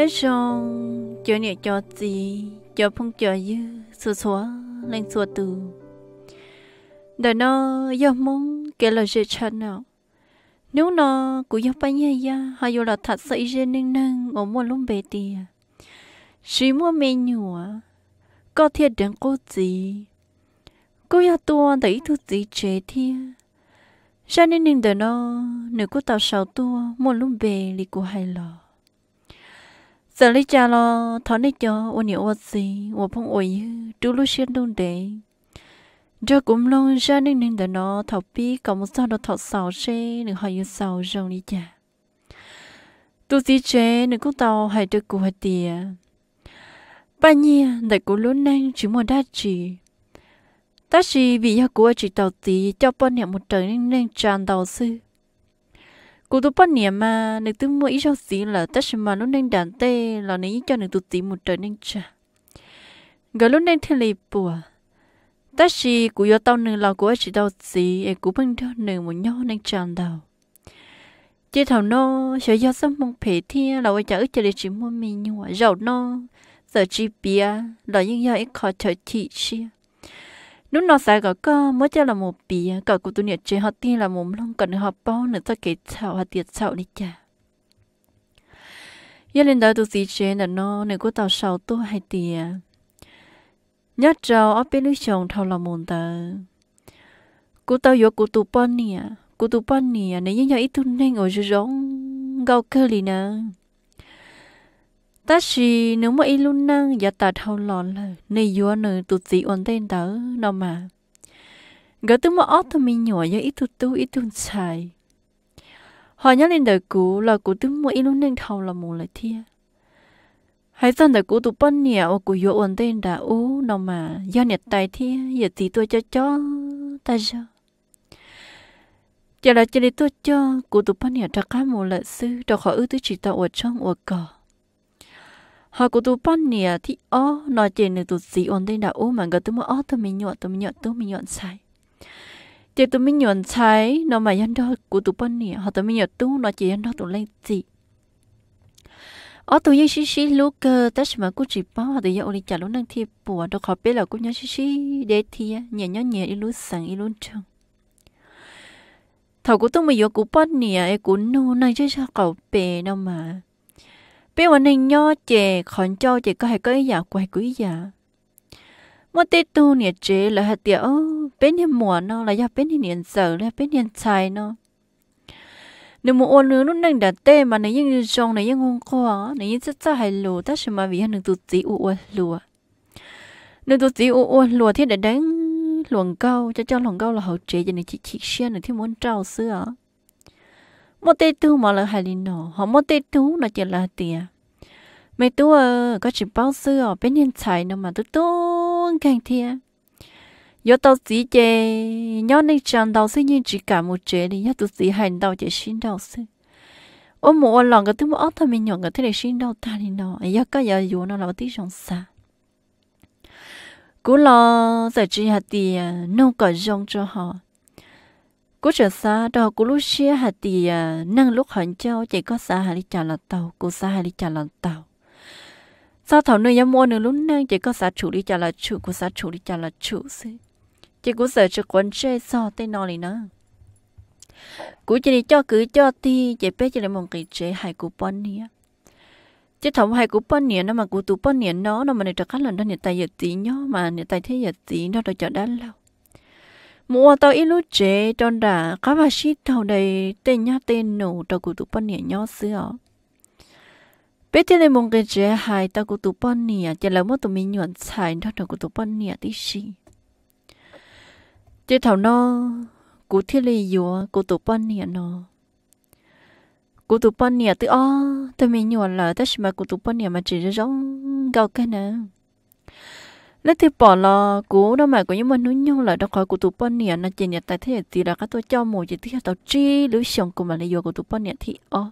nhớ rằng cho nhẹ cho gì cho phong cho dư số số lên số từ đời nó do mong kể là dễ chán nào nếu nó cũng do bao nhiêu ya hay là thật sự dễ nên nên ở mua luôn bề tì chỉ mua mê nhùa có thể đến cô gì cô ya tua đấy thứ gì chết thiệt cho nên nên đời nó nếu cô tao sao tua mua luôn bề thì cô hay lo giờ lấy cha lo thọ lấy cho ôn nhiều ôn gì ôn phong ôi chú lúc xuyên đông để cho cũng long ra nên nên để nó thọ bi còn một sao nó thọ sầu xe nên họ yêu sầu rong đi cha tu sĩ chế nên cũng tàu hay được cụ hay tiề ba nhi đại cụ lớn năng chỉ một đa chỉ ta chỉ vì ya cụ chỉ tàu tí cho bọn nhà một trời nên nên tràn tàu sư cô tôi bắt niệm mà nếu tôi mua ít cho gì là tất nhiên mà nó nên đàn tê là nếu cho nếu tôi tí một trời nên trả. gỡ lúc nên thế lì bùa tất nhiên của do tao nên là ấy chỉ đâu gì em cũng bên đó nên một nhau nên tràn đầu Chế thầu nó sẽ do sớm mong phê thiên là quay trở cho để chỉ mua mì nhưng giàu rau nó giờ chỉ bia là những do ít khó chờ thị xia lúc nó sai cả cơ mới cho là một bì cả cụ tụi nhiệt chế họ tin là một lông cần họ bao nữa cho cái chảo họ tiệt chảo đi chả giờ lên đó tụi gì chế là nó này của tàu sáu tôi hay tiệt Nhất trâu ở bên lưới chồng thâu là một tờ cụ tàu yếu cụ tụi bọn nè cụ tụi bọn nè này những nhà ít tụi nên dưới rong gạo cơ lì nè ta chỉ nếu mà luôn năng giả ta thâu lòn là nơi vừa nơi tụt gì ổn tên tớ nó mà gỡ tứ mà ót thì mình nhỏ giờ ít tụt tu ít tụt xài họ nhớ lên đời cũ là cũ tứ mà luôn năng thâu là một lại thia hãy dân đời cũ tụt bắn nhẹ ô cũ vừa ổn tên đã ú nó mà do nhiệt tài thia giờ tí tôi cho cho ta cho giờ là chỉ để tôi cho cũ tụt bắn nhẹ trả cá một lại sư đâu khỏi ư tứ chỉ tao ở trong ở cỏ họ cũng tu bắn nè thì ó nói chuyện này tu gì ổn định đã ô mà người tu mà ó tu mình nhọn tu mình nhọn tu mình nhọn sai chỉ tu mình nhọn sai nó mà dân đó của tu bắn nè họ tu mình nhọn tu nói chuyện dân đó tu lên gì ó tu như xí xí lúc cơ ờ, tất mà cũng chỉ bảo họ tu giờ ổn trả lúc năng thi bùa đâu họ biết là cũng nhớ xí xí để thi nhẹ nhớ nhẹ đi lúc sáng đi lúc trăng thầu cũng tu mình nhọn cũng bắn nè cũng nô năng chứ sao cậu bè đâu mà bây giờ nên nhớ chè khẩn cho chè có hay có ý giả quay quý giả một tết tu nè chế là hạt tiệu bên hiểm mùa nó là do bên hiểm niên sở là bên hiểm tài nó nếu mà ôn nữa nó đang đặt tê mà này những trong này những không qua, này những rất rất hay lù ta sẽ mà vì hàng tụt tí u u lùa nếu tụt tí u u lùa thì để đánh luồng câu cho cho luồng câu là hậu chế cho nên chỉ chỉ xia là thì muốn trao xưa một tê tu mà là hai linh nổ họ một tê tu là chỉ là tiền mẹ tu ờ có chỉ bao sư ở bên nhân tài nó mà tu tu càng thiệt yo tao chỉ chê nhớ nên chẳng đầu sư nhưng chỉ cả một chế thì nhớ tu chỉ hành đầu chỉ xin đầu sư ôm một lần cái tu mà ớt thôi mình cái thế này xin đầu ta thì nó ấy cái giờ dù nó là tí rong xa cú lo giải trí hạt tiền nông có dùng cho họ cú trở xa đó cú lúc xia hạt thì à, nâng lúc hận châu chỉ có xa hạt đi trả lọt tàu cú xa hạt đi trả lọt tàu sau thảo nơi mua nửa lúc nâng chỉ có xa chủ đi trả lọt chủ cú xa chủ đi trả lọt chủ xí chỉ cú sợ chỉ quấn chơi so tên nó này nữa cú chỉ đi cho cứ cho thì chỉ biết chỉ là một cái chế hai cú bón nia chứ thằng hai cú bón nia nó mà cú tụ bón nia nó nó mà này trở khát lần đó này tay giật tí nhó mà này tay thế giật tí nó rồi chọn đá lâu mua tao ít lúc chế tròn đã các bà ship thầu đầy tên nhá tên nổ tao cụ tụ bắn nhẹ nhó xưa bé thế này mong cái chế hai tao cụ tụ bắn nhẹ chỉ là một tụi mình nhuận xài đó tao cụ tụ bắn nhẹ tí xì chế thầu nó cụ thiết lý dùa cụ tụ bắn nhẹ nó cụ tụ bắn nhẹ tự o tụi mình nhuận là tất mà cụ tụ bắn nhẹ mà chỉ là giống gạo cái nào lát thì bỏ là cố đâu mà có những mà nó nhau là đâu khỏi của tụi bọn nè nó chỉ nhận tại thế thì là các tôi cho một chỉ thế tao chi lưới xong của mà lấy của tụi bọn nè thì ó ờ.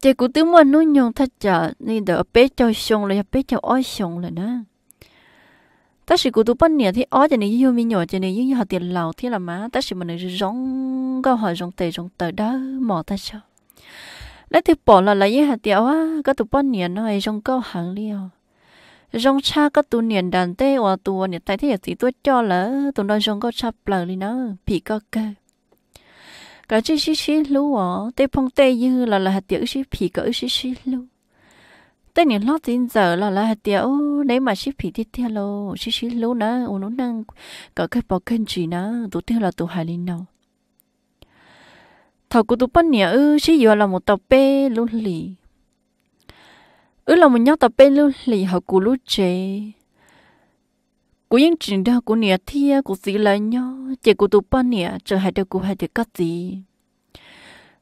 chỉ của tụi mà nó nhau thật chả nên đỡ bé cho xong là bé cho ó xong là nè ta chỉ của tụi bọn nè thì ó cho nên như mi nhỏ cho nên yêu họ tiền lầu thì là má ta chỉ mà nó giống câu hỏi giống tề giống tờ đó mỏ ta sao lát thì bỏ là lấy hạt tiểu á các tụi bọn nè nó hay rong câu hàng liều rong cha có tu niệm đàn tê và tu niệm tại thế thì tôi cho là tu nó rong có cha lỡ đi nó bị có cơ cả chi chi chi lú ở tê phong tê như là là hạt tiểu chi bị cỡ chi chi lú tê niệm lót tin giờ là là hạt tiểu đấy mà chi bị tiếp theo lô chi chi lú nó ôn nó năng có cái bảo kênh chỉ nó tu tiêu là tu hài linh nào thầu của tụi bắn nhớ chỉ vừa là một tàu bê lú lì ứ là một nhắc tập bên lưu lì họ cú lú chế cú yên trình đó cú nè thia cú gì là nhau chỉ cú tụ ba nia chờ hai đứa cú hai đứa cắt gì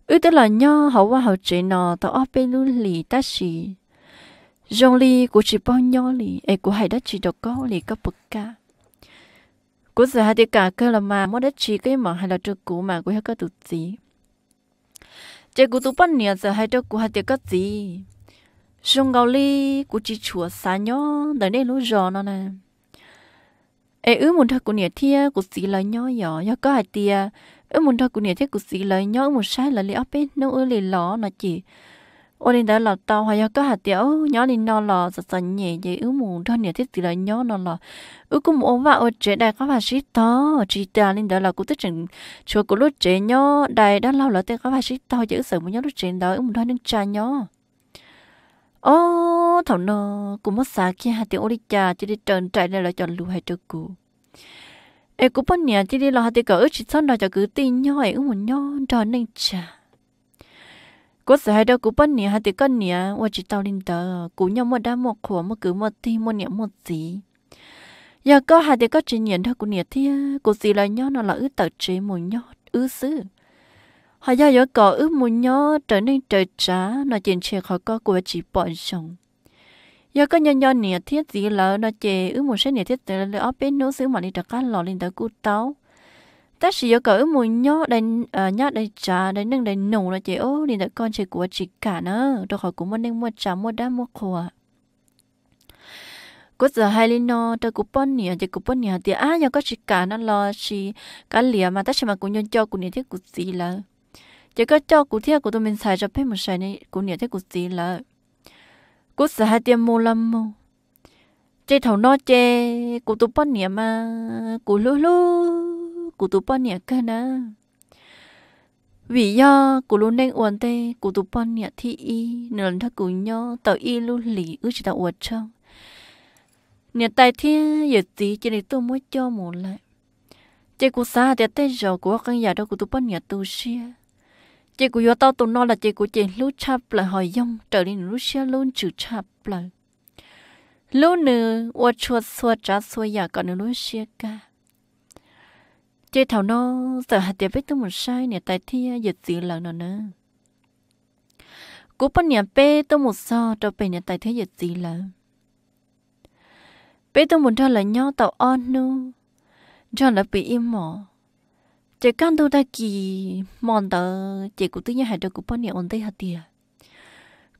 ứ tức là nhau họ qua họ chế nọ tao ở bên lưu lì ta xì rong lì cú chỉ bao nhau lì ai cú hai đứa chỉ được có lì có bực cả cú giờ hai đứa cả cơ là mà mỗi đứa chỉ cái mà hai là trước cú mà cú hai có tụ gì chỉ cú tụ ba nia giờ hai đứa cú hai đứa cắt gì sông gạo ly của chỉ chùa xa nhó đời đây lúa giò nó nè ê ứ muốn thật của nhà thia của xí lời nhó nhỏ nhó có hạt tia ứ muốn thật của nhà thia của xí lời nhó muốn sai là li ấp bên nấu ứ li lỏ nó chỉ ô nên đó là tao hay có hạt tiểu nhó li nó lò sợ sợ nhẹ dễ ứ muốn thật nhà thia xí lời nhó nó lò ứ cũng ôm vào ô chế đại có phải sĩ to chỉ ta linh đã là cũng tích chừng chùa của lúc trẻ nhó đại đã lâu là tên có phải sĩ to dễ sợ muốn nhó lúc trẻ đó ứ muốn thật nên cha nhó ô thằng nó cũng mất xa kia hạt tiền ô đi cha chỉ đi trần trại này là cho lưu hay cho cụ em cũng bận nhà chỉ đi lo hạt tiền cỡ chỉ sau đó cho cứ tin nhau ấy một nhau cho nên cha có sai đâu cũng bận nhà hạt tiền con nhà và chỉ tao linh tờ cú nhau một đá một khổ một cứ một ti một niệm một gì giờ có hạt tiền có chỉ nhận thôi cú niệm thì cú gì là nhau nó là ứ tờ chế một nhau ứ xứ họ do yếu có ước muốn nhớ trở nên trời trá nó trên chuyện khó có của chỉ bọn chồng do có nhân do nè thiết gì lỡ nó chè ước muốn sẽ nè thiết từ lỡ bên nấu xứ mà đi đặt cát lò lên tới cút táo ta chỉ yếu có ước muốn nhớ đây ờ, nhớ đây trá đây nâng đây nổ nó chè ô đi đặt con chè của chỉ cả nó, rồi họ cũng muốn nên mua trà mua đá mua khùa à. có giờ hai linh nó cho cụ bọn nè cho cụ bọn nè thì á nhà có chỉ cả nó lo chỉ cả lìa mà ta chỉ mà cũng nhân cho cụ nè thiết cụ gì là chỉ có cho cụ thiệt của tôi mình xài cho phép một xài này cụ nhớ thế cụ gì là cụ xài hai tiền mua lắm mua chơi thầu nó chơi cụ tụi bọn nhỉ mà cụ lú lú cụ tụi bọn nhỉ cơ nè vì do cụ luôn nên uốn tê cụ tụi bọn nhỉ thi y nửa lần thắc cụ nhớ tàu y lú lì ước chỉ tàu uốn trong nhỉ tài thiên giờ tí chỉ để tôi mới cho một lại chơi cụ xa để tê rồi cụ con nhà đâu cụ tụi bọn nhỉ tu xia chị của yo tao tụi nó là chị của chị lú chập là hỏi dông trở nên lú xe luôn chữ chập là lú nữ ô chua xua trả xua giả còn nữ lú xe ca chị thảo nó giờ hạt tiệp biết tôi một sai nè tại thi giật à, gì là nó nữa cú bắt nhà bê tôi một so trở về nè tại thế giật gì là, bê tôi muốn cho là nhau tao on nu cho là bị im mỏ chỉ cần tôi đã kỳ mong đợi chỉ cũng tự nhiên hai được cũng bao nhiêu ổn định hạt tiền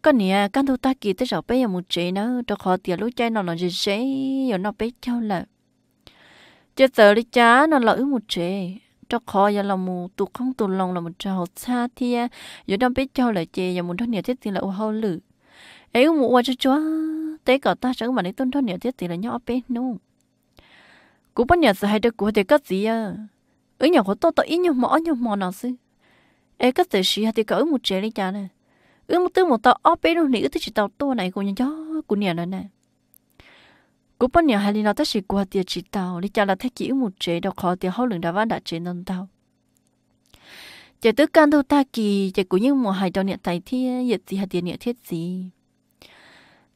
con nè căn thu ta kỳ tới rồi bây giờ một chế nó cho khó tiền lúc chơi nó là gì chế giờ nó biết cháu là chơi tờ đi chá nó là ứ một chế cho khó giờ là một tụ không tụ lòng là một trò xa thì giờ nó biết cháu là chế giờ muốn thoát nghèo thiết tiền là hậu hâu lử ấy muốn qua cho chúa tế cả ta chẳng mà lấy tôn thoát nghèo thiết tiền là nhỏ bé nô cũng bao nhiêu giờ hay được của thì có gì à ở nhà có to to ít nhiều mỏ ít nhiều mỏ nào chứ ấy cái từ xí thì cỡ một trẻ đi cha nè ước một tư một tao óp bé đâu nỉ ước chỉ tao to này của nhà chó của nhà này nè của bên nhà hai lần tao chỉ qua tiệt chỉ tao đi cha là thấy chỉ một trẻ đâu khó tiệt hậu lượng đã ván đã trẻ nên tao chỉ tứ can đâu ta kỳ chỉ của những một hai tao niệm tài thi vậy thì hai tiền niệm thiết gì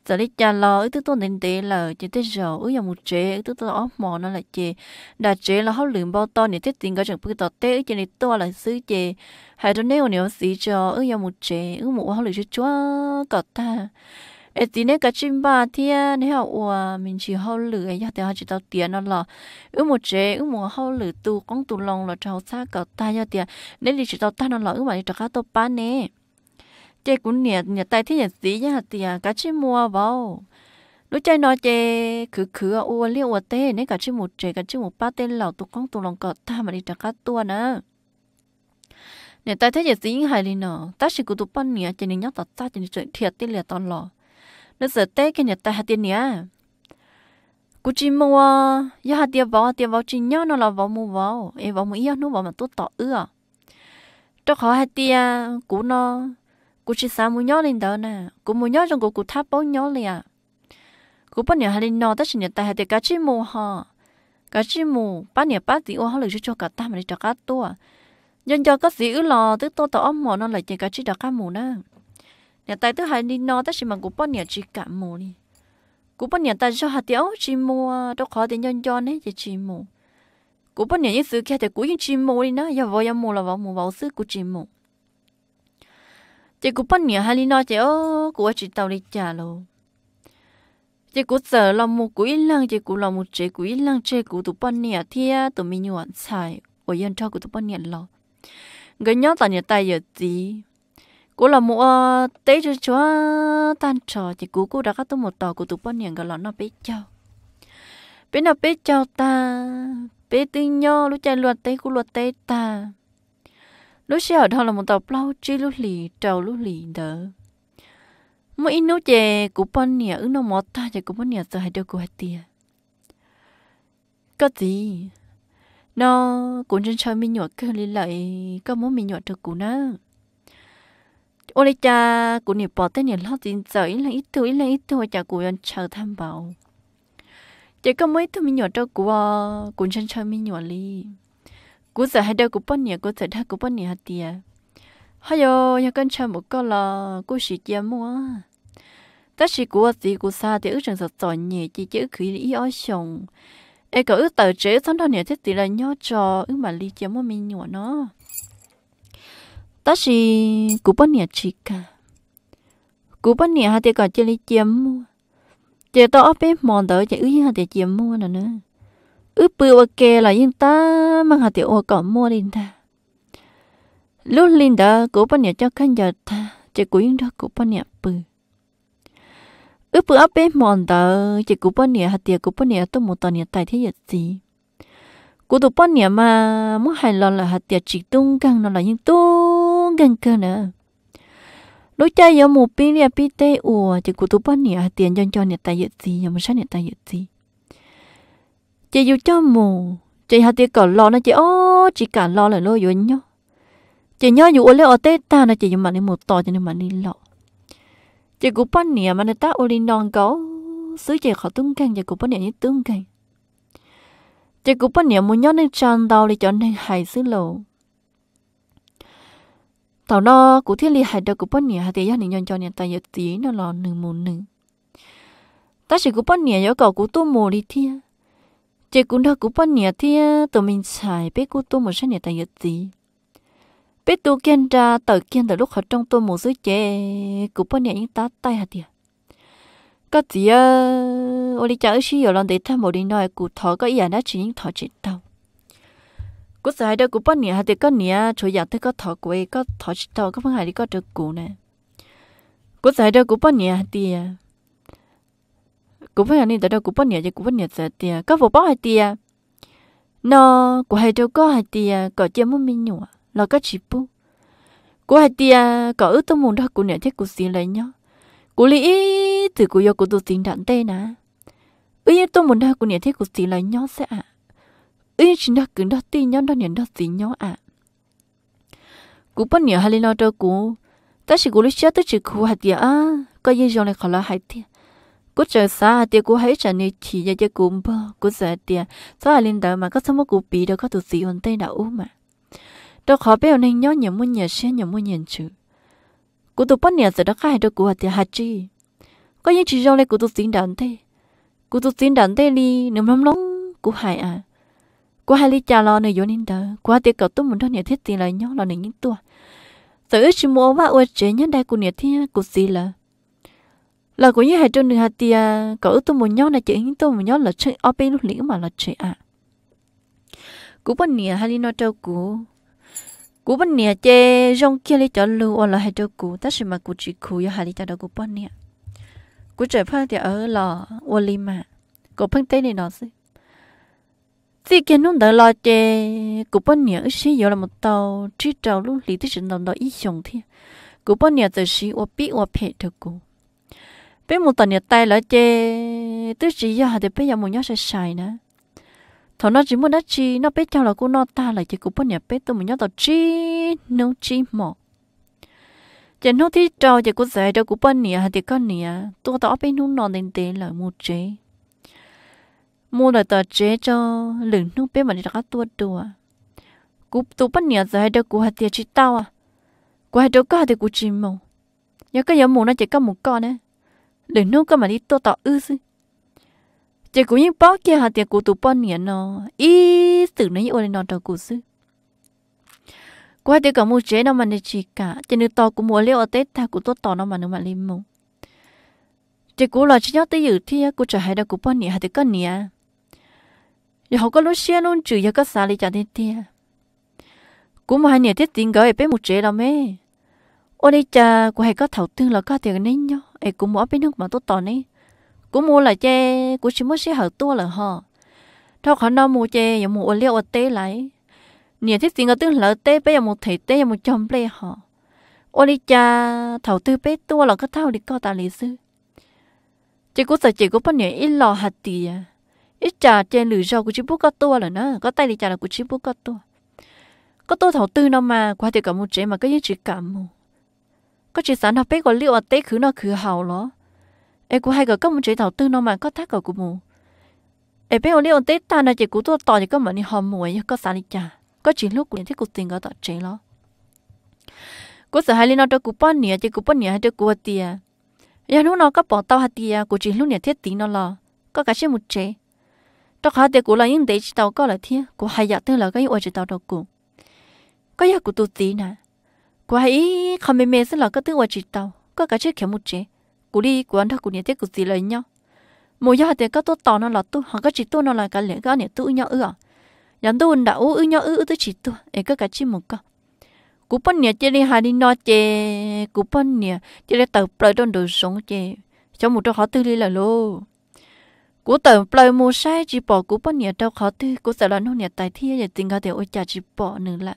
giờ đi chả lo ít thứ tôi nên để là chỉ tới giờ ít giờ một chế ít thứ tôi ốm mò nó là chế đã chế là hấp lượng bao to nên tết tiền có chẳng biết tao tế ít chế này to là xứ chế hai tôi nếu nếu xí cho ít giờ một chế ít một hấp lượng chế chúa cọt ta ấy tí nè cả chim ba thiên, nếu họ ủa mình chỉ hậu lử ấy giờ thì họ chỉ tao tiền nó là ứ một chế ứ một hậu lử tu con tu lòng là cháu xa cậu ta giờ tiền nên chỉ tao ta nó là ứ mà đi trâu cá tao bán nè chế cũng nhẹ nhẹ tay thế nhẹ tí nhá tiền à, cá chim mua vào lúc chơi nói chế cứ cứ ô à, à, liêu ô tê nên cá chim một chế cá chim một ba tên lão tụ con tụ lòng cọt ta mà đi trả cá tua nữa nè tay thế nhẹ tí hài đi nọ ta chỉ cứ tụ ban nhẹ chế nên nhắc ta ta chế chơi thiệt tiền lẻ tòn lọ nó giờ tê cái nhẹ tay hạt tiền nhẹ cú chỉ mua giờ hạt tiền vào tiền vào chỉ nhau nó là vào mua vào em vào mua yêu nó vào mà tụ tỏ ưa cho khó hạt tiền cú nó กูชิสามุยอลินเดอนะกูมุยอจังกูกูทับป้อยอเลยอ่ะกูป้อนเนี่ยฮาลินนอแต่ฉันเนี่ยแต่ฮาเดกาชิมูฮะกาชิมูป้าเนี่ยป้าติโอฮาเลยชิจอกาตามันจอกาตัวยันจอก็สีอือลอตึตัวต่ออ้อมหมอนอนเลยเนี่ยกาชิดอกาหมูนะเนี่ยแต่ตึฮาลินนอแต่ฉันมันกูป้อนเนี่ยชิกะหมูนี่กูป้อนเนี่ยแต่ชอบฮาเดียวชิมูอ่ะตัวขอเดียนยันจอเนี่ยจะชิมูกูป้อนเนี่ยยังซื้อแค่แต่กูยังชิมูนี่นะอย่าว่าอย่ามูละว่ามูว่าซื้อกูชิมู chị cũng bắt nhỉ hai ly nói chị ô của chị tàu đi trả lô chị cũng sợ là một cú ít lăng chị cũng là một chế cú ít lăng chế cú tụ bắt nhỉ thia tụ mình nhuận xài của yên cho cú tụ bắt nhỉ lo người nhớ tại nhỉ tay giờ gì cú là một tế cho chúa tan trò chị cú cú đã cắt tụ một tàu của tụ bắt nhỉ gọi là nó bé châu bé nào bé châu ta bé tinh nhau lúc chạy luật tế cú luật tế ta lúc xưa thôi là một tàu plau chi lúc lì trầu lúc lì đó mỗi ít nút chè của bọn nhỉ ứng nó mót ta chạy của bắn nhỉ rồi hãy đưa của hết tiền có gì nó cũng trên trời mình nhọt cái lý lại có muốn mình nhọt được cú nữa ô lê cha của nhỉ bỏ tên nhỉ lo tiền giờ ít là ít thôi ít là ít thôi chả của anh chờ tham bảo chỉ có mấy thứ mình nhọt cho của cũng trên trời mình nhọt đi cú giờ hay đâu cú bận nhỉ cú giờ hay cú bận nhỉ hạt tiề hay yo ya con cha một con là cú sĩ chia mua ta sĩ cú gì cú xa thì ước chừng sợ tội nhỉ chỉ chữ khí ý ở sông. ai có ước tờ chế xong đó nhỉ thế thì là nhớ cho, ước mà ly chia mua mình nhỏ nó tất sĩ cú bận nhỉ chỉ cả cú bận nhỉ hạt tiề còn chơi ly chia mua chỉ tao ở bên mòn tới chỉ ước hạt tiề chia mua nữa ướp bự và kè là yên ta mang hạt tiểu cỏ mua lên ta lúc linh đó cố bao nhiêu cho khăn giờ ta chỉ cố yên đó cố bao nhiêu bự ướp bự áp bên mòn đó chỉ cố bao nhiêu hạt tiểu cố bao nhiêu tôi một tuần nhiêu tại thế giờ gì cố tụ bao nhiêu mà muốn hài lòng là hạt tiểu chỉ tung căng nó là những tung căng cơ nữa lúc cha giờ một pin là pin tê ủa chỉ cố tụ bao nhiêu hạt tiền cho cho nhiêu tại giờ gì mà sao nhiêu tại giờ gì chị yêu cho mù chị hạt tiệc cỏ lo nó chị ô chị cả lo lại lo yến nhá chị nhớ dù lấy ở tết ta nó chị yêu mặt đi một to cho nên mặt đi lo chị cũng bắt nè mà nó ta ô đi non cấu xứ chị khó tung càng chị cũng bắt nè như tung càng chị cũng bắt nè muốn nhớ nên chăn tàu để cho nên hài xứ lộ tàu nó cũng thiết li hài đâu cũng bắt nè hạt tiệc gia đình nhân cho nè ta giờ tí nó lo nương mù nương ta chỉ cũng bắt nè yêu cầu cũng tu mù đi thiên chị cũng đã cũng bao nhiêu thì ờ, tụi mình xài biết cô tôi một số tài tại gì biết tôi kiên ra tờ kiên từ lúc họ trong tôi một số chè cũng bao nhiêu những tá tay hạt tiền có gì ơ ờ, ô đi chợ xí rồi lần để thăm một đi à, nói cụ thọ có gì đã chỉ những thọ chết đâu cụ xài đâu cụ bao nhiêu hạt tiền có nhiêu chỗ giờ tôi có thọ của có thọ chết đâu có phải đi có được cụ nè cụ xài đâu cụ bao nhiêu hạt tiền cú phải anh tới đâu cú bắt nhẹ chứ cú bắt nhẹ giờ tiề có vụ bao hay tiề nó cú hay đâu có hay tiề có chơi mua mi nhụa, là có chỉ bu cú hay tiề có ước tôi muốn đó cú nhẹ chứ cú xin lấy nhá cú lý từ cú yêu cú tự tin đạn tê nà, ước tôi muốn đó cú nhẹ chứ cú xin lấy nhá sẽ à ước chỉ đó cứ đó tin nhá đó nhẹ đó xin nhá à cú bắt nhẹ hay lên đó cú ta chỉ cú lý chết tới chỉ cú hay tiề à có gì rồi này khó là hay tiề กูเจอซาเตียกูให้ฉันนี่ขี่ยาจะกุมบ่กูเสียเตียซาลินเดอร์มาก็สมกูปีเดอก็ตุสีอันเต้ดาอุ้มอ่ะตัวขอเปลในย้อนอย่ามุ่งอย่าเช่นอย่ามุ่งอย่าชื่อกูตุป้อนเนี่ยเสร็จแล้วก็ให้ตัวกูเตียฮัจจีก็ยังชีเจ้าเลยกูตุสีดันเต้กูตุสีดันเต้ลีหนึ่งลำลงกูหายอ่ะกูหายลีจ่าลอในย้อนนี่เดอกูเตียเกิดตุ้มมันเท่าเนี่ยเท็จตีเลยย้อนลอในยิ่งตัวแต่เอชิมัวว่าอวยเจยันได้กูเนี่ยเทียกูสีเลย là của như hệ trong đường hạt thì à, cỡ tôi muốn nhau là chị tôi một nhóm là chơi ở bên lúc lĩnh mà là chơi à cú bên nè hay nó trâu cú cú bên nia chê rong kia lấy cho lưu ở là hệ trâu cú tất sự mà cú chỉ cú yo hay cho đó cú bên nia. cú chơi phong thì ở lò ở li mà cú phân tay này nó xí chỉ cái nút đỡ lo chê cú bên nè xí yo là một tàu chỉ trâu lúc lý tới sự nằm đó ít xong thì cú bên nia tới xí ở bị ở phe trâu cú bé một tuần nhiệt tay là chê tức chỉ giờ thì bé giờ một nhớ sẽ xài nè thằng nó chỉ muốn đắt chi nó bé cho là cô nó ta là chỉ cũng bất nhiệt bé tôi một nhớ tao chi nấu chi mỏ chỉ nấu thì trâu chỉ cũng dạy cho cũng bất nhiệt thì con nhiệt tôi tao bé nung nọ đến đến là một chế mua là tao chế cho lửng nung bé mà đi đặt tua tua cú tôi bất nhiệt dạy cho cũng hạt tiền chỉ tao à cũng hạt đâu có thì cũng chi mỏ nhớ cái giờ mù nó chỉ có một con đấy để nó cái mà đi to tỏ ư sư? chỉ cũng như bao kia hà tiền của tụ bọn nhỉ nó ý tưởng nó như ôi nó trâu cụ sư qua thì cả mua chế nó mà để chỉ cả chỉ nên to của mùa liệu ở tết thà cũng tốt to nó mà nó mà lên mù chỉ cũng là chỉ nhớ tới dự thi của trở hay đâu của bọn nhỉ hạt tiền con nhỉ giờ họ có lúc xe luôn chữ giờ có xả đi chả đi tia cũng mà hai nhỉ thiết tiền gọi về một chế đó mê ôi đây cha của hay có thầu tư là có tiền nên nhau hay cũng mua bên nước mà tốt tòn ấy cũng mua là chê cũng chỉ mua xí hở tua là họ thao khó nó mua chê giờ mua liệu ở tê lại nhiều thiết tiền ở tương lỡ tê bây giờ một thể tê giờ một chồng ple họ ô đi cha thầu tư bé tua là có thao đi co tà lý sư chỉ có sợ chỉ có bao nhiêu ít lò hạt tiền. À. ít trà trên lưỡi rau của chỉ bút có tua là nó có tay đi trà là của chỉ bút có tua có tua thầu tư nó mà qua thì cả một trẻ mà cái gì chỉ cảm một có chỉ sản học biết có liệu ở tế khứ nó khứ hào lo em cũng hay có các một chế đầu tư nó mà có thác ở của mù em bé có liệu ở tế ta nó chỉ cú tôi tỏ thì các món đi hòm mồi có sản đi chả có chỉ lúc của những cái cuộc tình có tỏ chế lo có sợ hai liên nó cho cú bón nhỉ chứ cú bón nhỉ hay cho cụ tia giờ lúc nó có bỏ tao hạt tia cú chỉ lúc nhỉ thiết tính nó lo có cả chuyện một chế trong khá tia cú là những đấy chỉ tao có là thiên cú hay dạ tư là cái ủa chỉ tao đâu cú, có giờ cụ tu tí nè quá ấy không mê mê xin là các thứ quả chỉ tao, có cả chiếc kiểu một chế cú đi của anh thắc cú nhớ tiếc cú gì lời nhau mỗi giờ thì các tôi tàu nó là tôi họ các chỉ tôi nó là cái lẽ các này tôi nhau ư à nhận tôi đã ư nhau ư tôi chỉ tôi ấy các cái chiếc một cái cú bắn nhẹ chơi đi hai đi no chơi cú bắn nhẹ chơi đi tàu play đơn đồ sống chơi cho một trong họ tư lý là lô cú tàu play mua sai chỉ bỏ cú bắn nhẹ đâu họ tư cú sợ là nó nhẹ tài thi để tình cả thể ôi cha chỉ bỏ nữa lại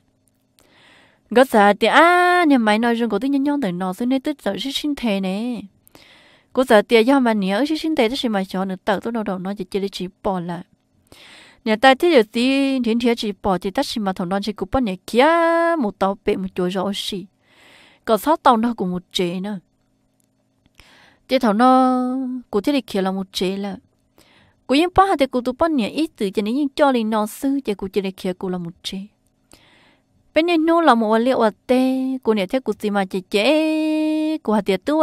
gỡ giờ thì à nhà máy nói rằng có tiếng nhân nhân từ nó sẽ nên tức giờ sẽ sinh thế nè có giờ thì do mà nhớ sẽ sinh thế thì mà cho nữa tự tôi đầu đầu nó chỉ chỉ chỉ bỏ lại nhà ta thế giờ thì thiên thiên chỉ bỏ thì tất mà thằng non chỉ cúp nhà kia một tàu bể một chỗ rõ xì có sáu tàu nó cũng một chế nữa thì thằng nó cụ thế thì kia là một chế là cụ yên ba thì cụ tụ ba nhà ít từ cho nên cho lên nó sư thì cụ chỉ là kia cụ là một chế bên này nô là một liệu vật tê cô này thấy cụ gì mà chị chế cô hạt tiệt tu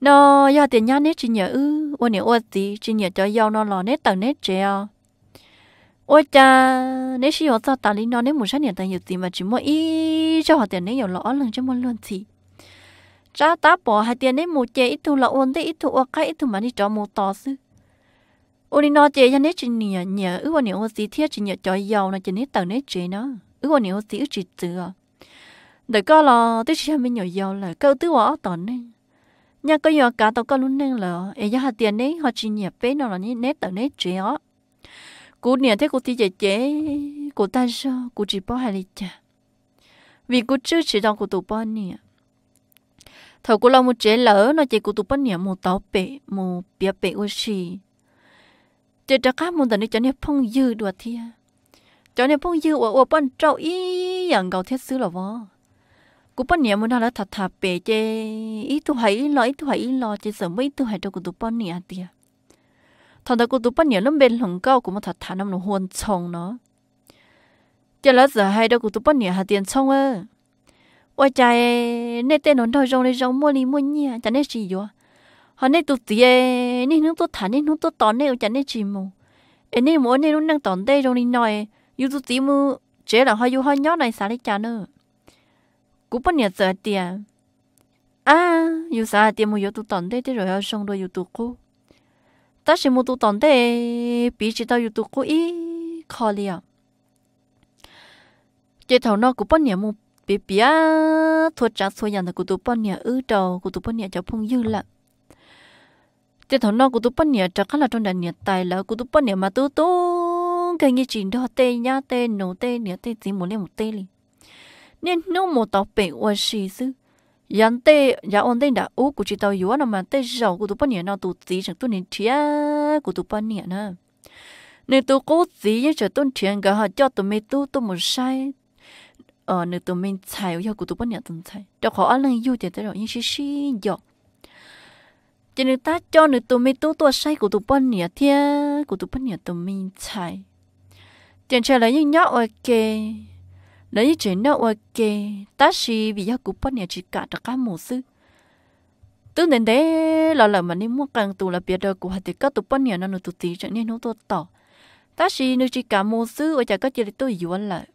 nó do tiền nhá nết chỉ nhớ ư ô nhiều ô gì chỉ nhớ cho giao nó lò nết tàu nết chế ô cha nết chỉ họ sao tao lý nó nết một số nhiều tao gì mà chỉ mua ý cho họ tiền nết nhiều lõ lần cho mua luôn gì cha ta bỏ hạt tiền nết một chế ít thu là ôn tê ít thu ô cái ít thu mà đi cho một to sư ô đi nó chế cho nết chỉ nhớ nhớ ư ô nhiều ô gì thiết chỉ nhớ cho giao nó chỉ nết tàu nết chế nó ừ còn nhiều tí chỉ từ để có lo tí chỉ mình nhiều giàu là câu tứ ở tận nên nhà có nhiều cả tàu có luôn nên là ấy giá hạt tiền đấy họ chỉ nhập bé nó là như nét tờ nét chỉ đó, cú nhà thế cú tí chế chế cú ta sao cú chỉ bỏ hai lít chả vì cú chưa chỉ trong cú tụ bỏ nè thầu cú làm một chế lỡ nó chỉ cú tụ bỏ nè một tàu bể một bia bể ô xì chế trả cá một tờ này cho nên phong dư đùa thiệt cho nên bông dư ủa ở bên trâu ý rằng cầu thiết xứ là vợ cũng bên nhà muốn nói là thật thật bề chê ý tu hãy lo ý tu hãy lo chê sớm mấy tu hãy cho của tụi bên nhà tiệt thằng ta của tụi bên nhà nó bên hồng cao cũng mà thật thật năm nó hoàn chồng nó chả là giờ hay đâu của tụi bên nhà hạt tiền chồng ơ ôi trời nè tên nó nói rong này rong mua đi mua nhia, chả nên gì vậy họ nè tụi tiệt nè nó tụi thằng nè nó tụi tòn nè chả nên gì mù em nè muốn nè nó đang tòn đây rong đi nói yêu tu tí mu chế là hoa yêu hoa nhót này xả đi chả nữa cũng bất nhiệt sợ tiền à yêu xả tiền mu yêu tu tòn thế thế rồi hoa xong đôi yêu tu cô ta sẽ mu tu tòn thế bị chỉ tao yêu tu cô ý khó liền chế thầu nó cũng bất nhiệt mu bị à, thua trả thua nhận là của tu bất nhiệt ư đầu của tu bất nhiệt cháu phong dư lận chế thầu nó của tu bất nhiệt chắc là trong đàn nhiệt tài là của tu bất nhiệt mà tu tu cái như chỉ đo tê nhá tê nấu tê nhớ tê chỉ muốn lên một tê liền nên nếu một tàu bể qua xì chứ dân tê giá ổn định đã ú của chị tàu yếu nó mà tê giàu của tụi bọn nhện nó tụt gì chẳng tụi nên chia của tụi bọn nhện nè nên tụi cố gì chứ chờ tụi chuyện cả họ cho tụi mình tụi tụi một sai ờ nên tụi mình xài yêu của tụi bọn nhện tụi xài cho họ ăn lên yêu thì tới rồi nhưng xí xí dọc cho nên ta cho nên tụi mình tụi tụi sai của tụi bọn nhện thia của tụi bọn nhện tụi mình xài trên trời lấy những nhỏ ok lấy những chuyện nhỏ ok ta chỉ vì do cú bọn nhà chỉ cả tất các mọi sự tức nên thế là là mà nên mua càng tụ là biết được của hạt thì các tụ bọn nhà nó tụ tí chẳng nên nó tụ tỏ ta chỉ nếu chỉ cả mọi sự ở chả các chỉ tôi yếu lại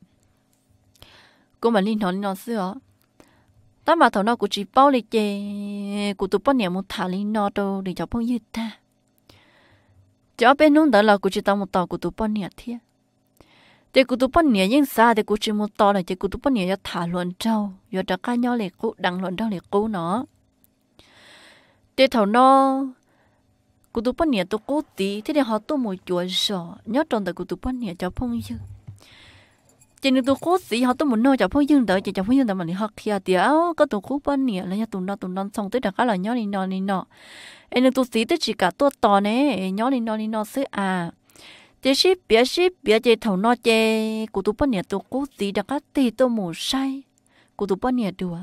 cô mà linh nó nó xưa ta mà thằng nó của chỉ bao lì chè của tụ bọn nhà một thả linh nó đâu để cho bọn như ta cho bên nông đó là của chị tao một tàu của tụ bọn nhà thiệt thế cụ tụ bận nhẹ xa thế cụ chỉ muốn to này thì cụ tụ bận nhẹ thả luận trâu giờ đã cá nhỏ lệ cụ đằng luận trâu lệ cụ nó thế thầu nó cụ tụ bận nhẹ tụ cụ tí thế thì họ tụ một chuột sọ nhớ trong đời cụ tụ bận nhẹ cho phong dương. trên đường tụ cố sĩ họ tụ một nơi cho phong dương, đợi chỉ cho phong dương đợi mà đi học kia tiếu áo có tụ cụ bận nhẹ là nhà tụ nó tụ non xong tới đã cá là nhỏ đi non đi nọ em nên tụ tí tới chỉ cả tua to nè nhỏ đi non đi nọ xứ à chỉ ship, bia ship, bia chỉ thầu nó chê cụ tụ bận nhà tụ cố tí đã cắt tì tụ mù say cụ tụ bận nhà đùa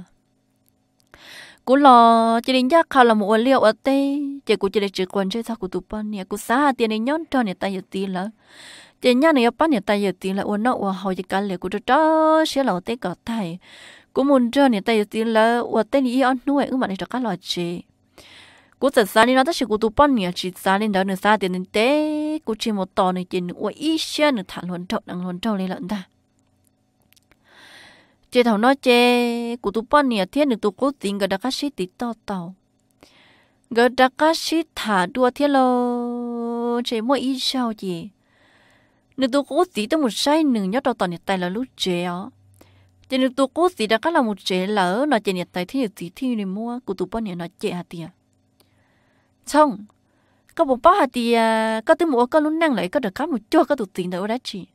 cụ lo, chỉ đến giác khảo là một liệu ở đây, chỉ cụ chỉ để chữ quan chơi sao cụ tụ bận nhà cụ xa tiền này nhón cho nhà ta giờ tí là, chỉ nhà này ở bận nhà ta giờ tí là uốn nọ uốn hậu chỉ cả liệu cụ cho cho xé lẩu tê cỏ thải cụ muốn cho nhà ta giờ tí là uốn tê này ăn nuôi ứng mà này cho các lò chơi cú thật ra nên nó tất sự cú tu bón nhiều chỉ ra nên đó nữa ra tiền nên tế cú chỉ một tò này tiền uy ít xe nữa thản luận trâu đang luận trâu lên lận ta chế thầu nói chế cú tu bắn nhiều thiên được tu cố tình cái đặc cách sĩ tít to tàu cái đặc cách sĩ thả đua thiên lo chế mỗi ít sao gì nữa tu cố tí tới một sai nửa tota nhớ đâu tò này tài là lúc chế ó chế nữa tu cố tí đã cách là một chế lỡ nó chế nhiệt tài thiên nhiệt tí thiên này mua cú tu bắn nhiều nó chế hạt tiền xong có một bao hạt thì à, có thứ mua có lúc năng lại có được có một chua có tụt tiền đâu đó chị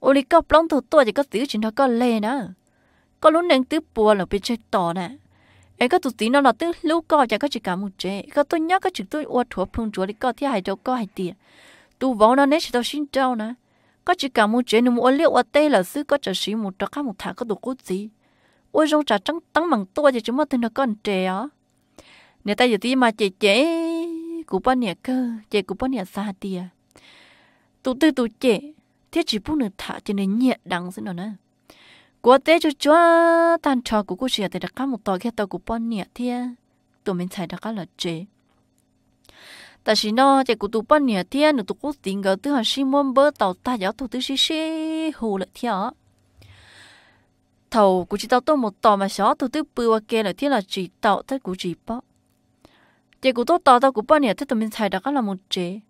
ô đi có plong tụt tôi thì có tiểu chuyện thôi có lê đó có lúc năng tứ bùa là bị chết tỏ nè ấy có tụt tiền nó là tứ lúc có chả có chỉ cả một chế có tôi nhớ có chuyện tôi ô thua phun chúa đi có thì hại đâu có hai tiền tu vốn nó nết chỉ tao xin trao nè có chỉ cả một chế nếu mua liệu ô tê là xứ có trở sĩ một trò khác một thả có tụt cốt gì ôi rong trà trắng trắng bằng tôi thì chúng mất thì nó còn trẻ á nếu ta giờ tí mà chị chế của bọn nhà cơ chạy của bọn nhà xa tìa tụ tư tụ chạy thiết chỉ bút nửa thả cho nên nhẹ đắng xin nó nè của tế cho chúa tan trò của cô chị thì đã có một tòa kia tàu của bọn nhà thia tụi mình chạy đã có là chế Tà chỉ nó chạy của tụi bọn nhà thia nửa tụi cô tình gỡ từ hàng Simon bơ tàu ta giáo tụi tư xí xì hồ lại thia thầu của chị tàu tôi một tòa mà xó tụi tư bự kia là thia là chỉ tàu tới của chị bọ chị cũng tốt to tao cũng bao nhiêu thế tụi mình xài đã có là một chế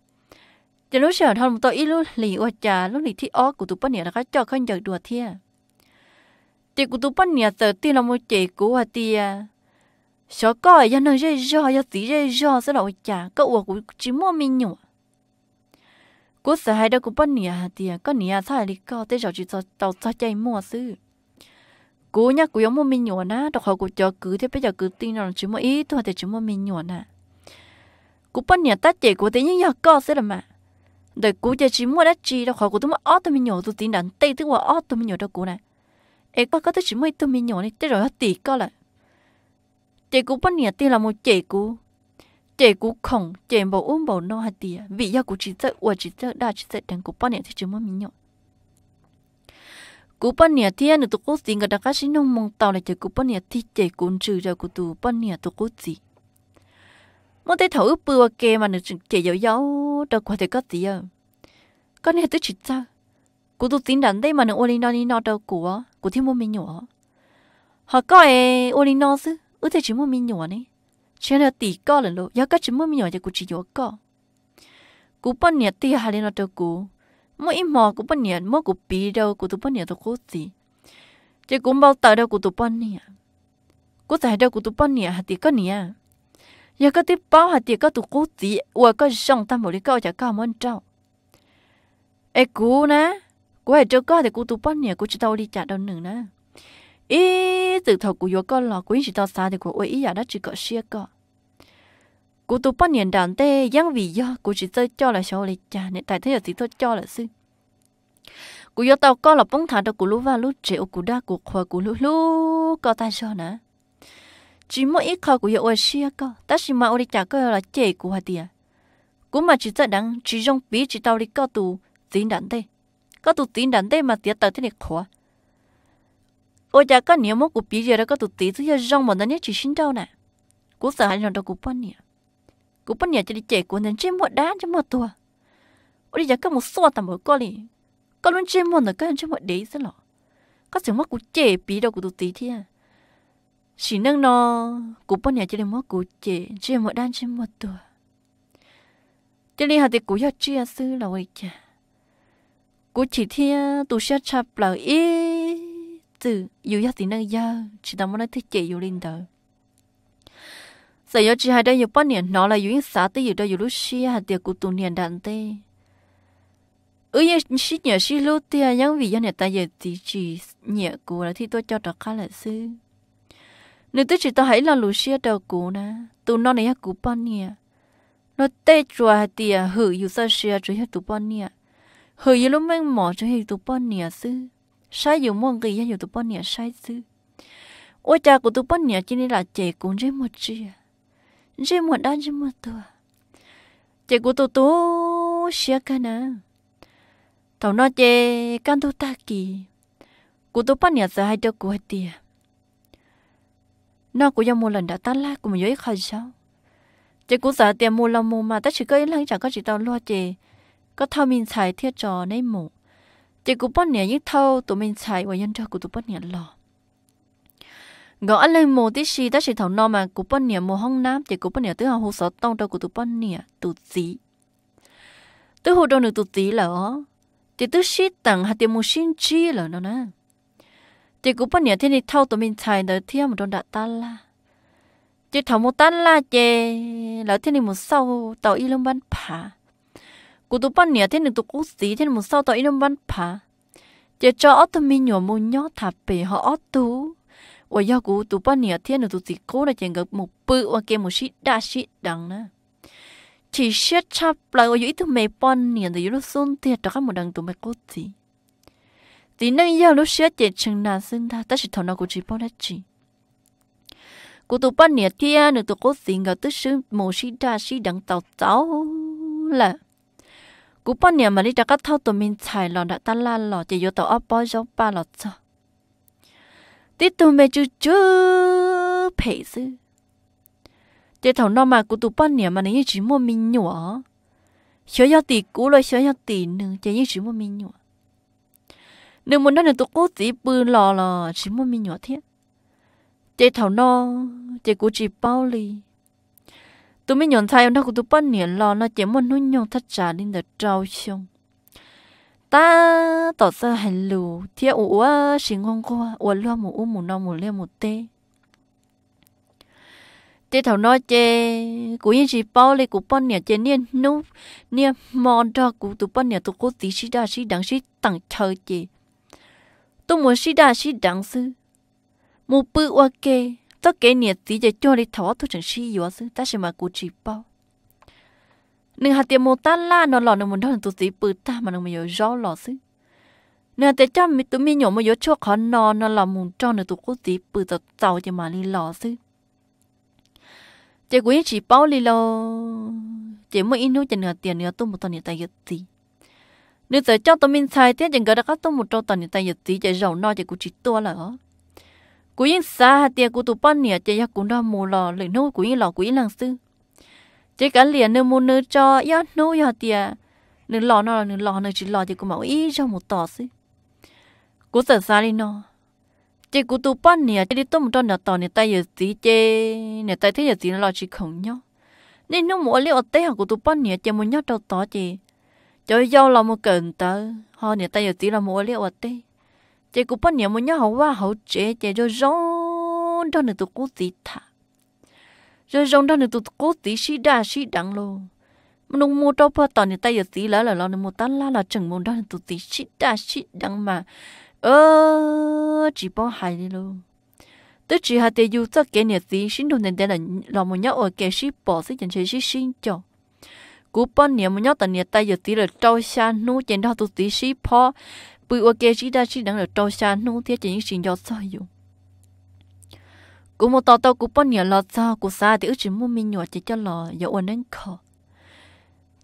chị lúc xài thôi một tao ít lúc lì qua trà lúc lì thi ó của tụi bao nhiêu đã có cho không giật đùa thia chị cũng tụi bao nhiêu tờ tiên là một chế của hoa tia sợ coi giờ nó dễ do giờ tí dễ do sẽ là qua trà cậu của cũng chỉ mua mình nhủ cú sợ hai đó cũng bao nhiêu tia có nhiêu sai lì co tới giờ chỉ cho tao cho chạy mua xứ cú nhá cú giống mua mình nhủ na đọc họ cú cho cứ thế bây giờ cứ tin là chỉ mua ít thôi thì chỉ mua mình nhủ na cú bắt nhà tát chị của tí những nhà co sẽ là mà đời cú chơi chỉ mua đất chi đâu khỏi của tôi mà ót tôi mình nhổ tôi tin đàn tay tức qua ót tôi mình nhổ đâu cú này ấy có có tôi chỉ mới tôi mình nhổ này tới rồi hết tỷ co lại chị cú bắt nhà tiền là một chị cú chị cú khổng chị bảo uống bảo no hạt tía vì do cú chỉ sợ uổng chỉ sợ đa chỉ sợ đàn cú bắt nhà thì chỉ mới mình nhổ cú bắt nhà thiên được tôi cố tình cái đặc cá xin nông mong tàu này chị cú bắt nhà thì chị cú trừ ra cú tù bắt nhà tôi cố tình một tay thấu bừa kê mà nó chỉ dấu dấu đâu qua thể có gì à con này tôi chỉ sao cú tôi tính đắn đây mà nó ôn nó đi nó đâu của của thêm một mình nhỏ họ có ai ôn nó chứ ước thì chỉ một mình nhỏ này chỉ là tỷ có lần đâu giá cả chỉ một mình nhỏ thì cú chỉ nhỏ có cú bao nhiêu tỷ hà lên nó đâu cú mỗi ít mò cú bao nhiêu mỗi cú bì đâu cú tôi bao nhiêu tôi cố gì chỉ cũng bao tờ đâu cú tôi bao nhiêu cú tại đâu cú tôi bao nhiêu thì có nhiêu giờ có tiếp bao hạt tiền có tụ cú tí và có dòng tâm một lý câu chả cao mơn trâu ê cú nè cú hãy cho có thì cú tụ bao nhiêu cú chỉ tao đi trả đâu nừng nè ý từ thật cú vô con lò cú chỉ tao xa thì cú ôi ý giả đã chỉ có xia co cú tụ bao nhiêu đàn tê giang vì do cú chỉ tôi cho là sao lý trả nên tại thế là chỉ tôi cho là sư cú vô tao có là bông thả đâu cú lú và lú triệu cú đa cú khoa cú lú lú có ta cho nè chỉ mỗi ít khó của hiệu xe cơ, ta chỉ mà ôi chả cơ là chế của hạt tiền. Cũng mà chỉ rất đáng, chỉ dùng bí chỉ tao đi cơ tù tín đắn đây. Cơ tù tín đắn đây mà tiết tao thế này khó. Ôi chả cơ nếu mỗi của bí giờ đó cơ tù tí thứ hiệu dùng mà nhất chỉ xin đâu nè. Cũng sợ hãy đâu cũng bắn nhỉ. Cũng bắn nhỉ cho đi chế của nên chế mỗi đá cho mỗi tùa. Ôi chả cơ một xóa tầm mỗi cơ lì. Cơ luôn chế mỗi nó cơ chế mỗi đế sẽ lọ. Có sự mất của chế bí đâu của tù tí thế à chỉ nâng nó cú bao nhà chỉ là mua cụ chỉ chỉ là một đan chỉ một tuổi chỉ là hạt thì cụ yêu chia sư là vậy chả cú chỉ thia tu sửa chập là ý từ yêu yêu thì nâng yêu chỉ tao muốn nói thích chị yêu linh đời sợ yêu chỉ hai đây yêu bao nhà nó là yêu xã tới yêu đây yêu lúc xia hạt thì cú tu nhà đan tê ư nhà xí nhà xí lúc thì những vì nhà ta giờ thì chỉ nhà cụ là thi tôi cho trò khá là sư nếu tôi chỉ tao hãy là lũ xia đầu cũ nè tụ nó này cũ bao nhiêu nó tê chùa thì à, hử yêu sao xia chỉ hết tụ bao nhiêu hử yêu lúc mang mỏ chỉ hết tụ bao nhiêu sư sai yêu mong cái yêu tụ bao nhiêu sai sư ôi cha của tụ bao nhiêu chỉ nên là trẻ cũng chỉ một chia à. chỉ một đan chỉ một tua trẻ của tụ tụ xia cái nè tao nói trẻ can tụ ta kì của tụ bao nhiêu sai đâu của tiệt nó cũng giống một lần đã tan lá của mình dưới khơi sao chị cũng sợ tiền mua lòng mua mà ta chỉ có lăng chẳng có chỉ tao lo chị có thao mình xài thiết trò nấy mù chị cũng bắt nhẹ những thâu tụi mình xài và nhân cho của tụi bắt nhẹ lò gõ lên mù tí xì ta chỉ thầu no mà cũng bắt nhẹ mù hông nam chị cũng bắt nhẹ tứ hào hồ sợ tông đâu của tụi bắt nhẹ tụ tí. tứ hồ đâu được tụ tí là ó chị tứ xí tặng hạt tiền mù xin chi là nó nè chị cũng bao nhiêu thế này thâu tụi mình xài nữa thiếu một đòn đã ta la chị thầu một tan la chê lỡ thế này một sau tàu y lông bán phá cụ tụi bao nhiêu thế này tụi cú xí thế này một sau tàu y lông bán phá chị cho ót tụi mình nhỏ mua nhỏ thả bể họ ớt tú và do cụ tụi bao nhiêu thế này tụi chị cố là chèn gặp một bự và kia một shit đa shit đằng nữa chỉ xét chắp lại ở dưới thứ mẹ bọn nhiệt rồi nó xuống tiệt đó các một đằng tụi mẹ cố gì tí nay giờ lúc xưa chị chừng nào xin ta ta chỉ thằng nào của chị bao đã chỉ cô tụ bắt nhiệt kia nữa tụ cố tình gặp tức sư mồ xí đa xí đằng tàu tàu là cô bắt nhiệt mà đi ra các thao tụi mình chạy lò đã ta la lò chỉ vô tàu ấp bao gió ba lò cho tí tụi mẹ chú chú phải sư chị thằng nào mà cô tụ bắt nhiệt mà nãy chỉ một mình nhủa xóa nhau tỷ cũ rồi xóa nhau tỷ nữa như chỉ một mình nhủa nếu muốn nói là tôi cố tí bự lò lò chỉ muốn mình nhỏ thiết chị thảo no chị cũng chỉ bao lì tôi mới nhận thấy ông nó của tôi bao nhiêu lò nó chỉ muốn nuôi nhon thắt trả lên để trao xong ta tỏ ra hành lù thiết ủ á xin ngon qua ủ lo mù u mù no mù le mù tê chị thảo nói chị cũng như chị bao lì cũng bao nhiêu chị niên nú niên mòn đó của tôi bao nhiêu tôi cố tí chỉ đa chỉ đắng chỉ tặng chơi chị tôi muốn xí đa xí đắng sư một bự hoa kê tôi kể nhiệt tí để cho đi thảo tôi chẳng sĩ yếu sư ta sẽ mà cụ chỉ bao nên hạt tiền một tan la nó lò nó muốn đâu là tôi tí bự ta mà nó mới yếu rõ lò sư nên tại cho mình tụi mình nhỏ mà yếu cho khó nó nó là muốn cho nó tụi cô tí bự tao tao cho mà đi lò sư chị quý chỉ bao đi lò chị mới in nút chân hạt tiền nữa tôi một tuần này tại yếu tí nếu giờ cho tôi mình sai thế chẳng có đã có tôi một trâu tần thì tay nhật tí chạy giàu no chạy cũng chỉ tua là hả cú yên xa tiệt cú tụ ban nè chạy yak cũng đo mù lò lệ nô cú yên lò cú yên làng sư chạy cả liền nơ mù nơ cho yak nô yak tiệt nơ lò nó nơ lò nơ chỉ lò chạy cũng mạo ý cho một tỏ sư cú sợ xa đi nó chạy cú tụ ban nè chạy đi tôi một trâu nè tỏ nè tay nhật tí chạy nè tay thế nhật tí nó lò chỉ khổng nhau nên nó mù liệu ở tây hàng cú tụ ban nè chạy muốn nhau trâu tỏ chạy cho dâu là một cần tớ họ nhà ta giờ tí là một liệu vật đi chị cũng bắt nhà một nhá hậu qua hậu chế chị cho rong đó nữa tụt cố tí thả rồi rong đó nữa tụt cố tí xí đa xí đắng luôn mình nông mua đâu bao tòn nhà ta giờ tí là là lo nên một tán la là chừng mồm đó nữa tụi tí xí đa xí đắng mà ơ chỉ bỏ hại đi luôn tức chỉ hai tiêu dù tất cả nhà tí xin đồ nên đây là lo một nhá ở kẻ xí bỏ xí chẳng chơi xí xin cho cú bón niệm mà nhớ tận niệm tay giờ tí là trâu xa nu trên đó tụt tí xí po bự ok chỉ đa chỉ đang là trâu xa nu thế trên những sinh do sao dù cú một tàu tao cú bón niệm là sao cú xa thì ước chỉ muốn mình nhọ chỉ cho lo giờ ổn đến khó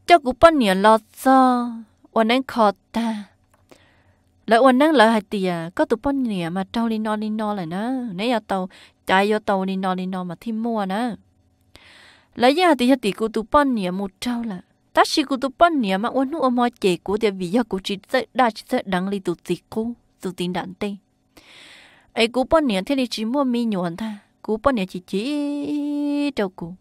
cho cú bón niệm lo sao ổn đến khó ta lại ổn đến lại hai tiệt có tụi bón niệm mà trâu đi no đi no lại nữa nãy giờ tàu chạy giờ tàu đi no đi no mà thêm mua nữa lấy giờ thì thì cô tụ bận nhỉ một trâu là ta chỉ cô tụ bận nhỉ mà uốn nuôi mọi chế cô thì vì giờ cô chỉ sẽ đã chỉ sẽ đắng li tụ tị cô tụ tin đạn tê ấy cô bận nhỉ thế thì chỉ mua mi nhuận ta cô bận nhỉ chỉ chỉ đâu cô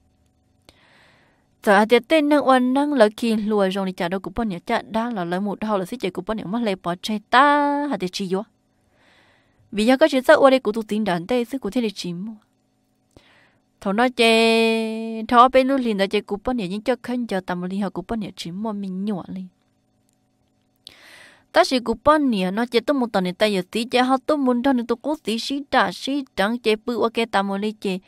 giờ thì tên năng uốn năng lấy kia lùi rồi thì trả đâu cô bận nhỉ trả đa là lấy một đầu là sẽ chế cô bận nhỉ mất lấy bỏ chạy ta hạt thì chỉ vô vì giờ các chỉ sẽ uốn đi cô tụ tin đạn tê sẽ cô thế thì chỉ mua thọ nó chê thọ bên lúc liền đó chê cúp bớt nhỉ nhưng cho khăn cho tạm liền họ cúp bớt nhỉ chỉ mua mình nhọ liền ta chỉ cúp bớt nhỉ nó chê tôi một tuần này ta giờ tí chê họ tôi muốn thọ này tôi cố tí xí đã xí trắng chê bự ok tạm liền chê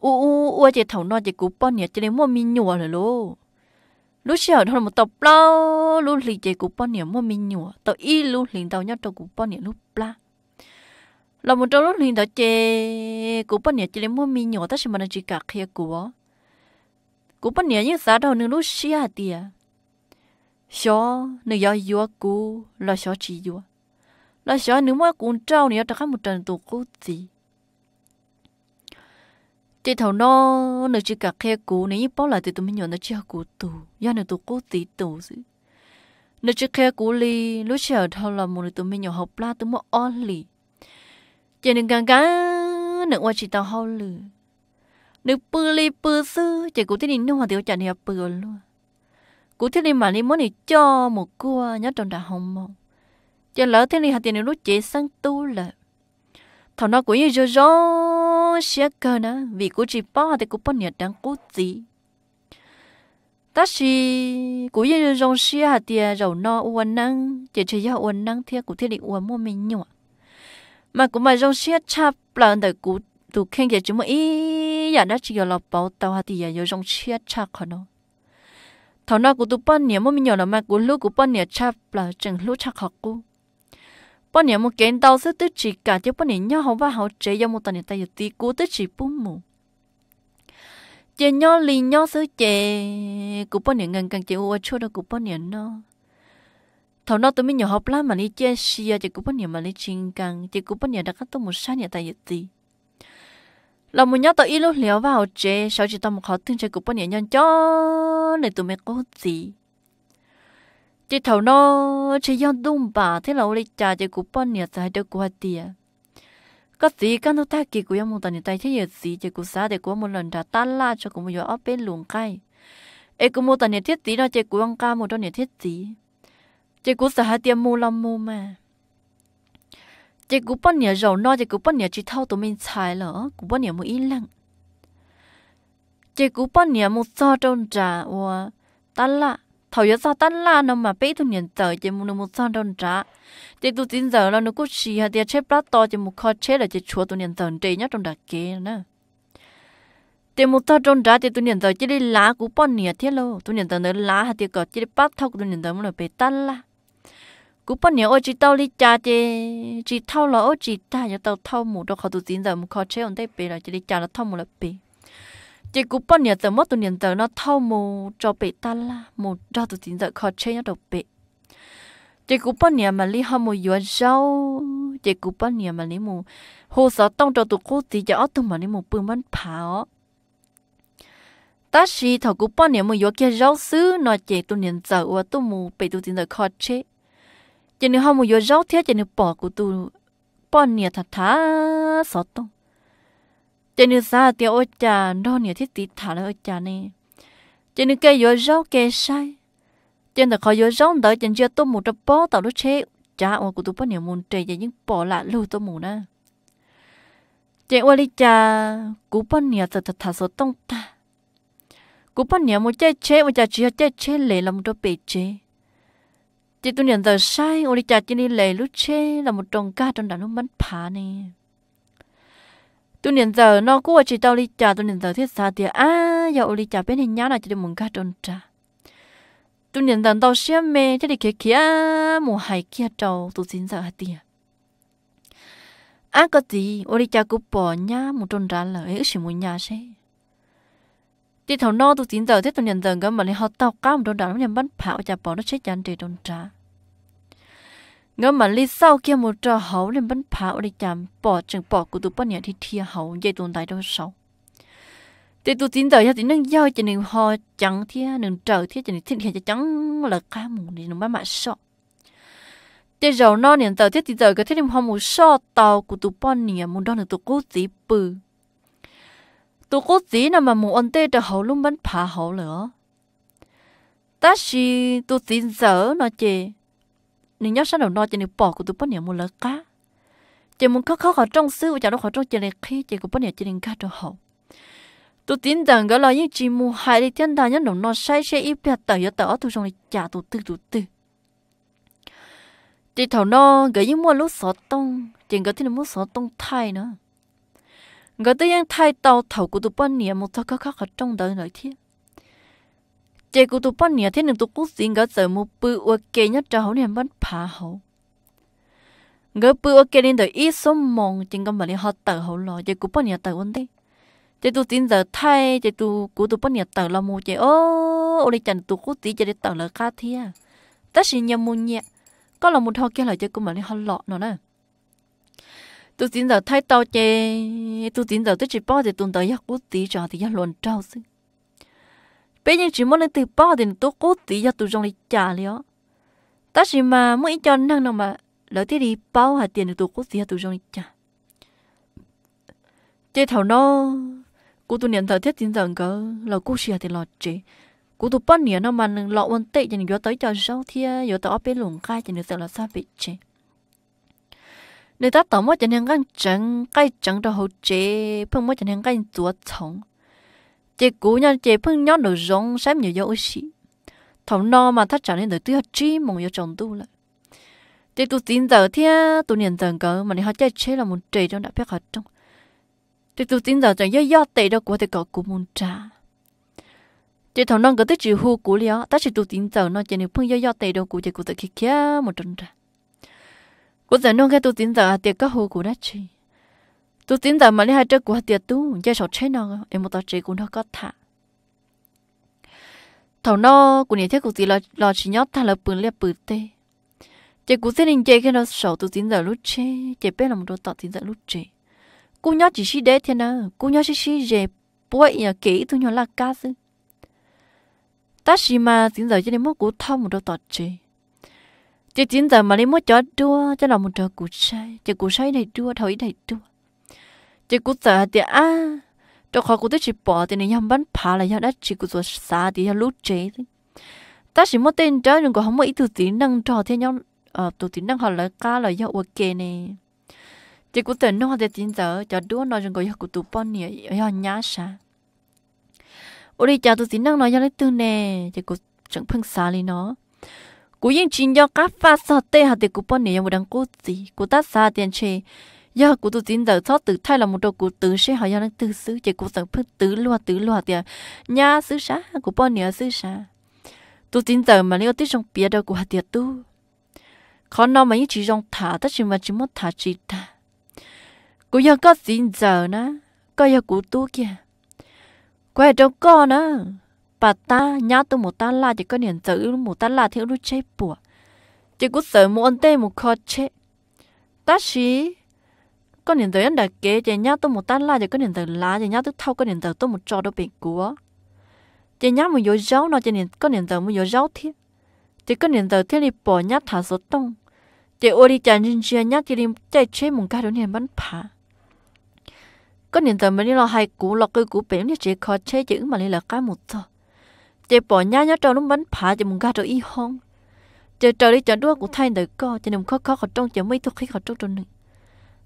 u u u chê thọ nó chê cúp bớt nhỉ chê mua mình nhọ rồi lô lúc sau thọ một tập lâu lúc liền chê cúp bớt nhỉ mua mình nhọ tao y lúc liền tao nhớ tao cúp bớt nhỉ lúc bla là một trong lúc hiện tại chê cũng bắt nhớ chỉ lấy mua mì nhỏ ta xem mà nó chỉ cả kia của cũng bắt nhớ những xã đầu nương lúc xia tiệt xó nương gió gió cú là xó chỉ gió là xó nương mua cũng trâu nương ta khác một trận tổ cú gì chị thầu nó nương chỉ cả kia cú nương như bao là từ tụi mình nhỏ nó chỉ cú tổ, do nương tổ cú tí tổ, gì nương chỉ kia cú li lúc xia thầu là một tụi mình nhỏ học la tụi mua on li chỉ đừng càng cá nửa qua chỉ tao hao lử nửa bự li bự sư chỉ cũng thế nên nó hoàn tiểu chẳng hiểu bự luôn cũng thế nên mà nên muốn thì cho một cua nhớ trong đã hồng mộng chỉ lỡ thế nên hạt tiền lúc chế sang tu là thằng nó cũng như rô rô xe cơ nữa vì cũng chỉ bao thì cũng bao nhiệt đang cố gì ta chỉ cũng như rô xe hạt tiền rồi nó uốn năng chỉ chơi do uốn năng thiệt cũng thế định uốn mua mình nhọ mà cũng mà rong xiết chắp là đời cũ tụ khen giờ chúng mà ý giờ nó chỉ là bảo tàu hạt tiền, giờ rong xiết chắp khỏi nó thằng nào cũng tụ bận nhiêu mà mình nhỏ là mà cũng lúc cũng bận nhiêu chắp là chẳng lúc chắp học cũ bận nhiêu mà kiến tàu sẽ tự chỉ cả chứ bận nhiêu nhau học phải học chế giờ một tuần ta giờ tí cũ tự chỉ bún mù chế nhau liền nhau sửa chế cũng bận nhiêu ngần càng chế ô chua đâu cũng bận nhiêu nó thầu nó tụi mình nhỏ học lắm mà đi chơi xia chỉ cũng bao nhiêu mà đi chinh cang chỉ cũng bao nhiêu đã cắt tụi một sa nhiều tại gì là một nhóm tụi lúc liều vào chơi sau chỉ tụi một khó tin chơi cũng bao nhiêu nhân cho này tụi mình có gì chỉ thầu nó chỉ dân đông bà thế là đi chơi chỉ cũng bao nhiêu tại được qua tiền có gì cái nó ta kỳ của em một tuần tay thế gì chỉ cũng sa để của một lần trả tan la cho cũng một giờ ở bên luồng cay em cũng một tuần thiết gì nó chỉ cũng ca một tuần thiết gì chị cũng sợ hai tiêm mua lắm mua mà chị cũng bao nhiêu rồi nó chị cũng bao nhiêu chỉ thâu tụi mình xài lỡ cũng bao nhiêu mua ít lặng chị cũng bao nhiêu mua sao trong trà và ta lạ thầu giờ sao ta lạ nó mà bé tụi nhận tờ chị mua nó mua sao trong trà chị tụi tin giờ là nó cũng xì hai tiêm chết bát to chị mua khó chết là chị chúa tụi nhận tờ chị nhá trong đặc kia nữa thì một tao trong đá thì tôi nhận tới chỉ đi lá của bọn nhỉ thế lâu tôi nhận tới nơi lá thì có chỉ đi bắt thóc tôi nhận tới một lời bê tát là cú bắn nhiêu ôi chỉ tao li cha chứ chỉ thâu là ôi chỉ ta nhớ tao thâu mù đâu khó tu tiền giờ mù khó chơi ông đây bì là chỉ li cha là thâu mù là bì chỉ cú bắn nhiêu từ mất tu tiền giờ nó thâu mù cho bì ta la mù cho tu tiền giờ khó chơi nó đâu bì chỉ cú bắn nhiêu mà li hâm mù yếu rau chỉ cú bắn nhiêu mà li mù hồ sơ tông cho tu cô tí giờ tụi mà li mù bưng bánh pháo ta chỉ thầu cú bắn nhiêu mù yếu kia rau xứ nói chỉ tu tiền giờ và tu mù bì tu tiền giờ khó chơi chỉ nếu không một giờ rau thiết chỉ nếu bỏ của tu bỏ nè thà thà sợ tông chỉ nếu xa thì ôi cha đó nè thiết tí thà là ôi cha nè chỉ nếu cái giờ rau cái sai chỉ là khỏi giờ rau đợi chỉ chưa tôi một trăm bó tàu nó chế cha ông của tôi bỏ nè muốn bỏ lại lưu tôi muốn nè chỉ ôi đi cha cú bỏ nè thật thật thà sợ ta cú bỏ nè một chế chế một cha chỉ chế chế lệ là một đôi bề chỉ tu nhận tờ sai ô đi chặt chỉ đi lệ lúc chê là một trồng ca trong đàn nó mất phá nè tu nhận tờ nó cũng chỉ tao đi chặt tu nhận tờ thiết xa thì à giờ ô đi chặt bên hình nhá là chỉ được một ca trong trà tu nhận tờ tao xem mê chỉ đi kia kia mùa hải kia trâu tu xin giờ hạt tiền à có gì ô đi chặt cũng bỏ nhá một trong trà là ấy chỉ muốn nhá xem thì thầu nô tụi chính giờ thế tụi nhận dần cái mà này họ tàu cao một đồ đảo nhận bắt pháo chả bỏ nó chết chán để đồn trả ngớ mà lý sau kia một trò hậu nên bắn pháo đi chạm bỏ chừng bỏ của tụi bọn nhà thì thia hậu dây tồn tại đâu sau thì tụi chính giờ thì nâng giao cho nên họ chẳng thia nên trở thia cho nên thiên cho chẳng là cá mù thì nó bắt mà sợ thế rồi nó nhận tờ thế thì giờ cái thế nên họ mù sợ tàu của tụi bọn nhà muốn đón được tụi cố tí bự tôi có gì nào mà muốn ăn tê cho hậu luôn vẫn phá hậu nữa ta chỉ tôi tin giờ nó chị nếu nhớ sao nó chị nếu bỏ của tôi bắt nhiều một lỡ cá chị muốn khóc khóc ở trong xứ và chả đâu khỏi trong chị này khi chị cũng bắt nhiều chị nên cá cho hậu tôi tin rằng cái là những chị mù hại đi thiên đàng nhân nó sai sẽ ít biết tờ giờ tờ tôi trong này trả tôi từ từ tư chị thầu nó gửi những mua lúc sọ tông chị gửi thì là mua sọ tông thai nữa người ta yang thay đầu thầu của tụi bọn nè một thằng khác khác trong đời nói thế chị của tụi bọn nè thế nên tụi cũng xin người ta một bự ở kề nhất trâu nè bắt phá hậu người bự ở kề nên đời ít số mong chính cái mà nè họ tàu hậu lo chị của bọn nè tàu vấn đề chị tụi xin giờ thay chị tụi của tụi bọn nè tàu lo một chị ô ô đi chẳng tụi cũng tí chị để tàu là cá thế tất nhiên nhà muốn nhẹ có là một thằng kia là chị của bọn nè họ lọ nó nè tôi tin giờ thay tao chê tôi tin giờ tôi chỉ bao thì tuần tới giấc cút tí cho thì giấc luôn trao xí bây giờ chỉ muốn lên từ bao thì tôi cút tí giấc tôi trong đi trả lió ta chỉ mà mỗi cho năng nào mà lỡ thì đi bao hạt tiền tôi cút tí tôi trong đi trả chê thầu nó cú tôi nhận thời thiết tin giờ cơ là cú xìa thì lọt chế cú tôi bắt nhớ nó mà lọ quan tệ cho nên tới cho sau thì giờ tao ở bên lùng khai cho nên sợ là sao bị chế 你打倒么？今天俺整，该整到好接，碰么？今天俺做虫，这姑娘这碰娘都容，啥没有事。thầu no mà thắt trả nên tới tiêu chi mong yêu chồng tu lại. tu tin giờ thế tu niệm giờ cỡ mà này họ chơi chế là muốn trề trong đã biết họ trong. Thế tu tin giờ chẳng do do tệ đâu của thì cậu cũng muốn trả. Thế thầu non cỡ hưu của lió, ta chỉ tu tin giờ nó chỉ nếu phương do do tệ đâu của thì của tự kia một trận trả cô giờ nông cái tôi tin giờ tiệc các hồ của đất chi tôi tin giờ mà lấy hai trái của tiệc tu chơi sọt chơi nó em một tao chơi của nó có thả thầu nó của nhà thiết của chị là là chỉ nhót thà là bự liệp bự tê chị cũng thế nên chơi cái nó sầu tôi tin giờ lúc chơi chị biết là một đôi tọt tin giờ lúc chơi cô nhót chỉ xí đế thế nào cô nhót chỉ xí dễ bụi nhà kỹ tôi nhót là ca sư ta xí mà tin giờ cho nên mất cú thao một đôi tọt chơi chỉ chín giờ mà lấy mua chó đua cho là một trò củ say chỉ củ say này đua thôi này đua chỉ củ giờ thì à cho khó củ tới chỉ bỏ thì này nhầm bán phá là nhầm đã chỉ củ rồi xa thì nhầm lút chế ta chỉ mua tên cho nhưng còn không mua ít từ tí năng trò thế nhau ờ từ tí năng họ lấy cá là nhầm ok nè chỉ củ giờ nó thì chín giờ cho đua nói nhưng có nhầm cụ tụ bọn nè nhầm nhá sa ôi đi chào từ tí năng nó nhầm lấy từ nè chỉ củ chẳng phân xa đi nó cú yên chín do cá pha sợ tê hạt thì cú bọn này một đằng cố gì cú ta xa tiền chê giờ cú tụ tin giờ cho từ thay là một đồ cú tự sẽ hỏi giờ đang tứ xứ chỉ cú sợ phước tứ loa tứ loa tiền nhà xứ xá cú bọn này xứ xá tụ tin giờ mà nếu tích trong bia đâu cú hạt tiền tu khó nó mà những chỉ trong thả tất chỉ mà chỉ muốn thả chỉ thả cú giờ có tin giờ nữa có giờ cú tu kìa quay trong con nữa bà ta nhá tôi một ta la thì có niệm tử một ta la thiếu lúc chết bùa chỉ có sợ một anh tê một khó chết ta xí có niệm tử anh đã kể chỉ nhá tôi một ta la thì có niệm tử lá chỉ nhá tôi thâu có niệm tử tôi một trò đâu bị của chỉ nhá một dối dấu nó chỉ niệm có niệm tử một dối dấu thiết chỉ có niệm tử thiết đi bỏ nhá thả số tông chỉ ô đi chàng nhìn chia nhá chỉ đi chạy chết một cái đó niệm bắn phá có niệm tử mình đi lo hai cú lo cơ cú bém thì chỉ khó chết chữ mà đi là cái một thôi chị bỏ nhá nhá trâu nó bắn phá cho mùng ga trâu y hong chị trâu đi chọn đua của thay đời co cho nên khó khó khó trong chị mấy thuốc khí khó trong trâu này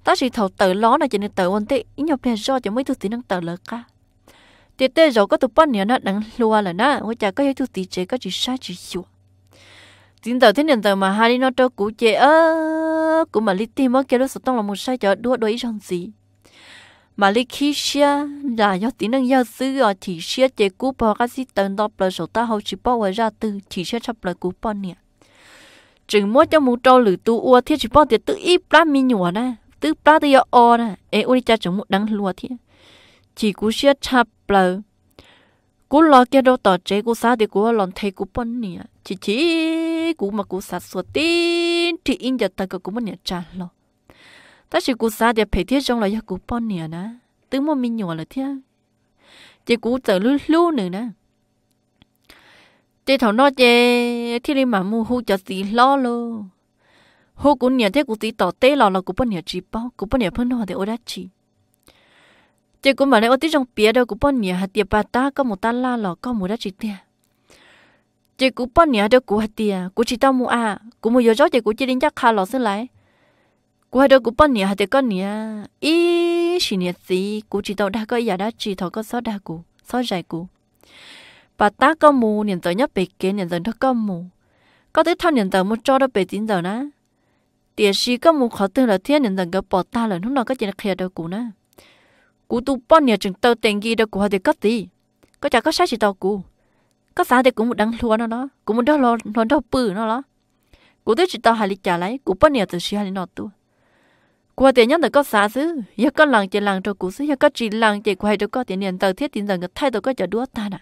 ta chỉ thầu tự ló này cho nên tự ổn tệ ý nhập bè do cho mấy thuốc tí năng tự lỡ ca chị tê rồi có tụ bọn nhớ nó đang lùa là nó ôi chả có thuốc tí chế có chỉ sai chỉ chua tin tờ thế nên tờ mà hai đi nó trâu cũ chị ơ cũng mà lít tim mới kêu lúc tông là một sai chợ đua đôi ý rằng gì mà lý khi xia là do tí năng giao dư ở thị xia chế cú bỏ các sĩ tận đọc lời sổ ta hầu chỉ bỏ ra từ thị xia chấp lời cú bỏ nè chừng mỗi cho mù trâu lử tu ua thiết chỉ bỏ tiệt tự ít plá mi nhủa nè tự plá tự do o nè ê ui cha chồng mù đắng lùa thiết chỉ cú xia chấp lời cú lo kia đâu tỏ chế cú sao thì cú lòn thấy cú bỏ nè chỉ chỉ cú mà cú sát suốt tin thì in giờ ta cú mất nè cha lo ta chỉ cố xa để phải thiết trong là cố bon nè nè tứ mà mình nhỏ là thiết chỉ cố trở lưu lưu nữa nè chỉ thằng nó chỉ thiết đi mà mua hú cho gì lo lo hú cú nè thiết cố tí tỏ tê lò là cố bon nè chỉ bao cố bon nè phân hoa để ô đắt chỉ chỉ cố mà lấy ô tí trong bia đâu cố bon nè hạt tiệp bà ta có một ta la lò có một đắt chỉ tiền chỉ cố bon nè đâu cố hạt tiệp cố chỉ tao mua à cố mua giờ gió chỉ cố chỉ đến chắc khá lò xin lại cô hai đứa cú bận nhỉ hai đứa con nhỉ ý xin nhỉ gì cô chỉ đâu đã có giờ đã chỉ thọ có sót đã cô, sót dài cô, bà ta có mù nhận tới nhất bề kế nhận tới nó có mù có tới thao nhận tới một cho đó bề tín giờ nè địa sĩ có mù khó tư là thiên nhận tới cái bỏ ta là lúc nào có chuyện kia đâu cô nè cô tu bận nhỉ chừng tàu tiền gì đâu cô hai đứa có gì có chả có sai chỉ tàu cô, có sao thì cũng một đăng luôn nó đó cũng một đó lo nó đâu bự nó đó cô tới chỉ tàu hai lít trả lại cô bận nhỉ từ sĩ hai lít nọ tu qua tiền nhân được có xá xứ giờ có lần chỉ lần cho cũ xứ giờ có chỉ lần chỉ quay cho có tiền nhân tờ thiết tiền tờ người thay tờ có chờ đua ta nè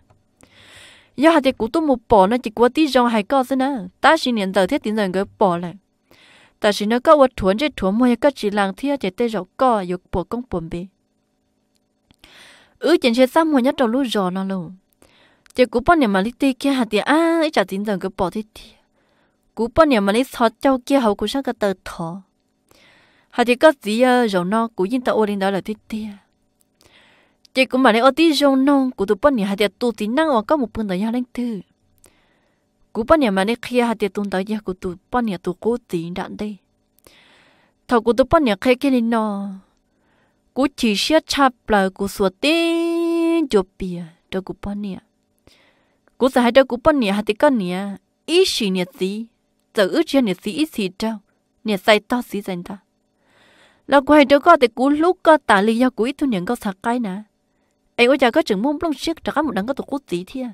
giờ hạt tiền cũ tôi một bỏ nó chỉ qua tí rong hai có xứ nè ta xin nhân tờ thiết tiền tờ người bỏ lại ta xin nó có vật thuần chỉ thuần mua có chỉ lần thiết chỉ tê rau có dục bỏ công buồn bì ứ chỉ sẽ xăm mua nhất đầu lúc rò nó luôn chỉ cũ bao niệm mà lít tê kia hạt tiền à ít chả tiền tờ người bỏ thiết cú bao niệm mà lít xót châu kia hậu cú sang cái tờ thọ họ thì có gì rồi nó của dân ta ô linh đó là thế tia chị cũng mà lấy ô tí rồi nó của tụi bọn nhà họ thì tụi tí năng có một phần đấy họ lên tư của bọn nhà mà lấy kia họ thì tụi đó nhà của tụi bọn nhà tụi cố tí đạn đây thầu của tụi bọn nhà khai cái này nó của chỉ sẽ chạp lại của sửa tiền chụp bia cho của bọn nhà của sao hai cho của bọn nhà họ thì con nhà ít gì nhà gì giờ ước chuyện nhà gì ít gì đâu nhà sai to gì dành ta là quay được co thì cú lúc co tả lý do quý thu nhận co sạc cái nè anh ôi giờ có chừng muốn lông xiếc trả một đằng có tổ quốc tí thia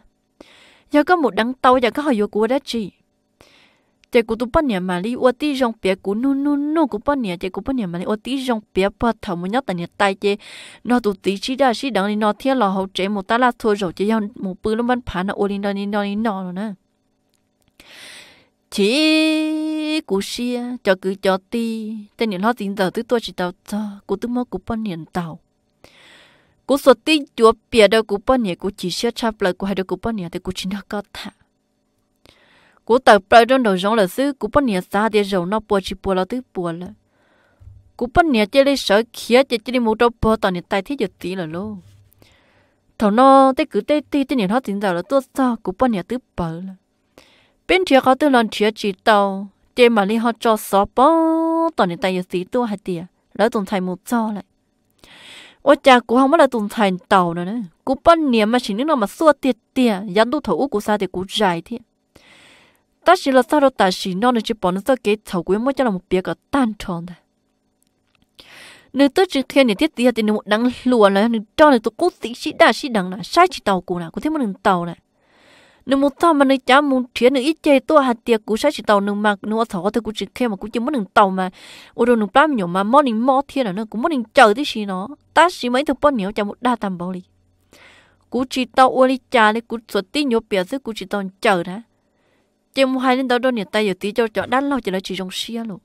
giờ có một đằng tàu giờ có hỏi vô cú đã chi chị cú tụ bắt nhà mà đi ô tí rong bia cú nu nu nu cú bắt nhà chị cú bắt nhà mà đi ô tí rong bia bắt thầu một nhát tại nhà tay chị nó tụ tí chi đã chi đằng đi nó thia lò hậu chế một ta la thôi rồi chị giao một bữa lông văn phá nó ô đi nó đi nó đi nó nè chỉ cú xia cho cứ cho ti tên niệm lo tin giờ tứ tôi chỉ tàu cho cú tứ mơ cú bận niệm tàu cú sợ ti chúa bịa đâu cú bận niệm cú chỉ xia chắp lại cú hai đâu cú bận niệm thì cú chỉ nó có thà cú tập lại trong đầu giống là xứ cú bận niệm xa thì giàu nó bùa chỉ bùa là tứ bùa là cú bận niệm chơi lấy sợ khía chỉ chỉ đi mua đâu bùa tao niệm tay thiết giật tí là lô thằng nó tới cứ tới ti tên niệm lo tin giờ là tôi sao cú bận niệm tứ bờ là bên chia có tư lon chia chỉ tàu để mà li họ cho xó bó tao này tay gì tua hạt tiệt lỡ tụng thầy một cho lại ô cha cũng không biết là tụng thầy tàu nữa nữa cũng bao niệm mà chỉ những nó mà xua tiệt tiệt dán đu thầu của sao thì cũng dài thế ta chỉ là sao đó ta chỉ nó là chỉ bỏ nó sao cái thầu của mới cho là một bia cả tan tròn thôi nếu tôi chỉ thiên những tiết tiệt thì nó một đắng lùa là nó cho là tôi cố sĩ sĩ đa sĩ đắng là sai chỉ tàu của nào có thêm một đường tàu này nếu một thằng mà nó chả muốn thiệt nó ít chơi tôi hạt tiệc cũng sẽ chỉ tàu nó mà nó thọ thì cũng chỉ kêu mà cũng chỉ muốn đừng tàu mà ô đồ nó bám nhỏ mà món mình mò thiệt là nó cũng muốn đừng chờ tí gì nó ta chỉ mấy thứ bọn nhiều, chả một đa tầm bao đi cú chỉ tàu ô đi chả đi cú xuất tí nhỏ bịa dưới cú chỉ tàu chờ đó chỉ một hai đến tàu đôi nhiệt tay giờ tí cho cho đan lâu chỉ là chỉ trong xe luôn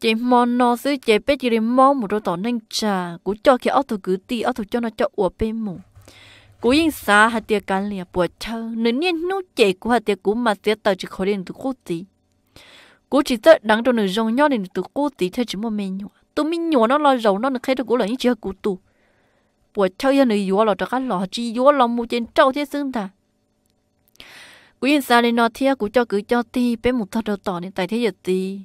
chỉ món nó dưới chỉ biết chỉ để món một đôi tàu nên chả, cú cho khi áo thủ cứ tí áo thủ cho nó cho ủa bên mù cú yên xa hạt tiệc cán lìa bùa thơ nửa nhiên nô chế của hạt tiệc cú mà tiệc tàu chỉ khỏi đến từ cố tí cú chỉ tớ đắng trong nửa rong nhau đến từ cố tí thôi chỉ một mình nhọ tụ mình nhọ nó lo rầu nó được khai được cú là những chưa cú tụ bùa thơ yên nữ yếu là cho các lọ chỉ yếu là mu trên trâu thế xưng ta cú yên xa lên nó thia cú cho cứ cho tí, bé một thật đầu tỏ nên tại thế giờ tí.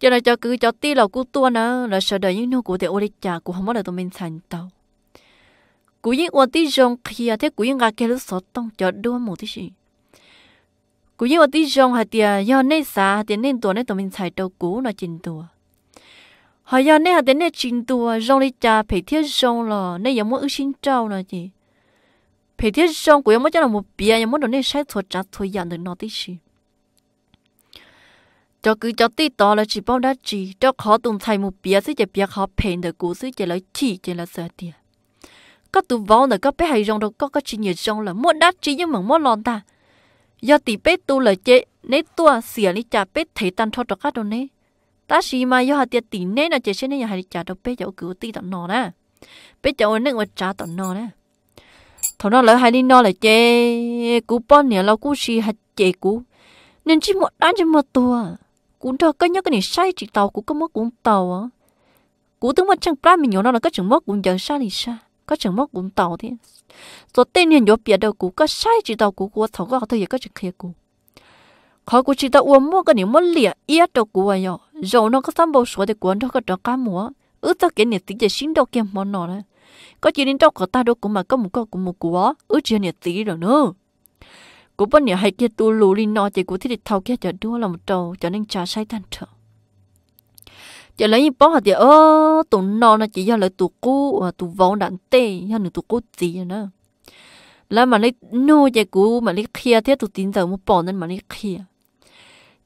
cho nên cho cứ cho tí là cú tua nữa là sợ đợi những nô cú thì ô đi chả cú không có được tụi mình thành tàu cú yên ở tí rong kia à thế cú yên gà kia lúc sọt tông chợ đua một tí gì cú yên ở tí rong hạt tiền à, do nên xả tiền nên tuổi nên tụi mình xài đầu cú nó chín tuổi họ do nên hạt tiền nên chín tuổi rong đi cha phải thiết rong lò nên giống mỗi xin trâu nè chị phải thiết rong của em mỗi cho là một bia em mỗi đồ nên sai thuật trả thôi dạng được nó tí gì cho cứ cho tí to là chỉ bao đá chỉ cho khó tùng thầy một bia sẽ chỉ bia khó phèn được cú sẽ chỉ lấy chỉ chỉ là sợ tiền à có tụ vong nữa có bé hay rong đâu có có chỉ nhiều rong là muốn đắt chỉ nhưng mà muốn lon ta do tỷ bé tu là chế nếu tua xỉa đi cha bé thấy tan thoát được các đồ nè ta chỉ mà do hạt tiền tỷ nè là chế trên này hay cha đâu bé cháu cứu tỷ tận nọ nè bé cháu nước ngoài trả tận nọ nè thọ nó lỡ hay đi nọ là chế cú bón nè lâu cú xì hạt chế cú nên chỉ một đắt chỉ một tua cũng thôi cái nhớ cái này sai chỉ tàu cũng có mất cũng tàu á cú tướng mất chẳng plan mình nhớ nó là cái trường mất cũng giờ sai thì xa có chẳng mất cũng tàu thế rồi tên hiền vô biệt đầu cũ có sai chỉ tàu cũ của thầu có họ thôi có chẳng kia cũ khó cũ chỉ tàu uống mua cái niệm mất lìa yết đâu cũ vậy nhở rồi nó có sắm bộ sủa để cuốn nó có trò cá múa ước tao cái niệm tí giờ xin đâu kiếm món nọ đấy có chỉ đến đâu có ta đâu cũng mà có một cái cũng một của ước chỉ niệm tí rồi nữa cú bên niệm hay kia tu lù đi nọ chỉ cú thì thầu kia chợ đua là một trầu cho nên trà sai tan trở giờ lấy bó hạt giờ ơ tụ nó nó chỉ do lấy tụ cú và tụ vốn đạn tê do nữa tụ cú gì nữa là mà lấy nô chạy cú mà lấy kia thế tụ tin giờ một bỏ nên mà lấy kia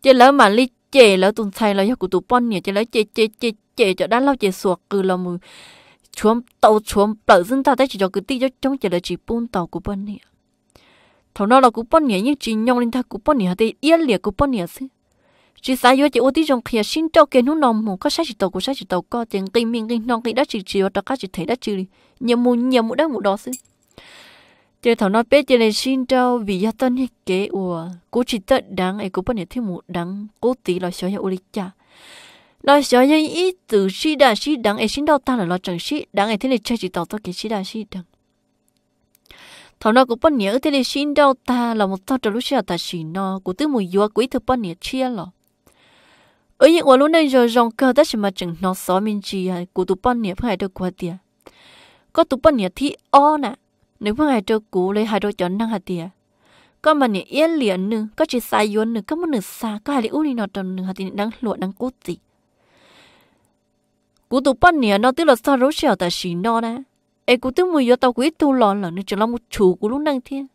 giờ lỡ mà lấy chè lấy tụ thay lấy cho cụ tụ bón nhỉ, giờ lấy chè chè chè chè cho đã lâu chè suộc cứ là mù chuông tàu chuông bờ dân ta tới chỉ cho cứ tí cho trong chè là chỉ buôn tàu của bón nhỉ, thằng nó là cụ bón nhỉ nhưng chỉ nhong lên thằng cụ bón nhiều thì yên liệt cụ bón nhỉ xí chỉ sai yo chỉ ô tí trong kia xin cho cái nó nằm mù có sai chỉ tàu có sai chỉ tàu có tiền kinh miên kinh non kinh đã chỉ chỉ và các chỉ thấy đã chỉ nhiều mù nhiều mù đã mù đó xí chỉ thằng nói biết chỉ này xin cho vì gia tân hết kế ủa cố chỉ tận đáng ấy cố bắt nhật thêm mù đáng cố tí là sợ ya ô lý cha là sợ ya ý từ si đà si đáng ấy xin đâu ta là lo chẳng si đáng ấy thế này chơi chỉ tàu tao cái si đà si đáng thằng nó cũng bắt nhớ thế này xin đâu ta là một tao trở lúc xưa ta xin nó cố tư mù yếu quý thứ bắt nhật chia lọ ở những quả lúc này rồi rong cơ tất mà chẳng nó xó mình chỉ à của tụi bọn nhỉ phải được qua tiền có tụi bọn nhỉ thì o nè nếu phải ai cho cú lấy hai đôi chân năng hạt tiền có mà nhỉ yên liền nữa có chỉ sai yến nữa có một nửa xa có hai đứa uli nọ tròn nửa hạt tiền đang luộc đang cố gì cú tụi bọn nhỉ nó tức là sao rốt xèo tại xì nó nè em cú tức mùi do tao quý tu lòn là nó chỉ là một chủ của lúc năng thiên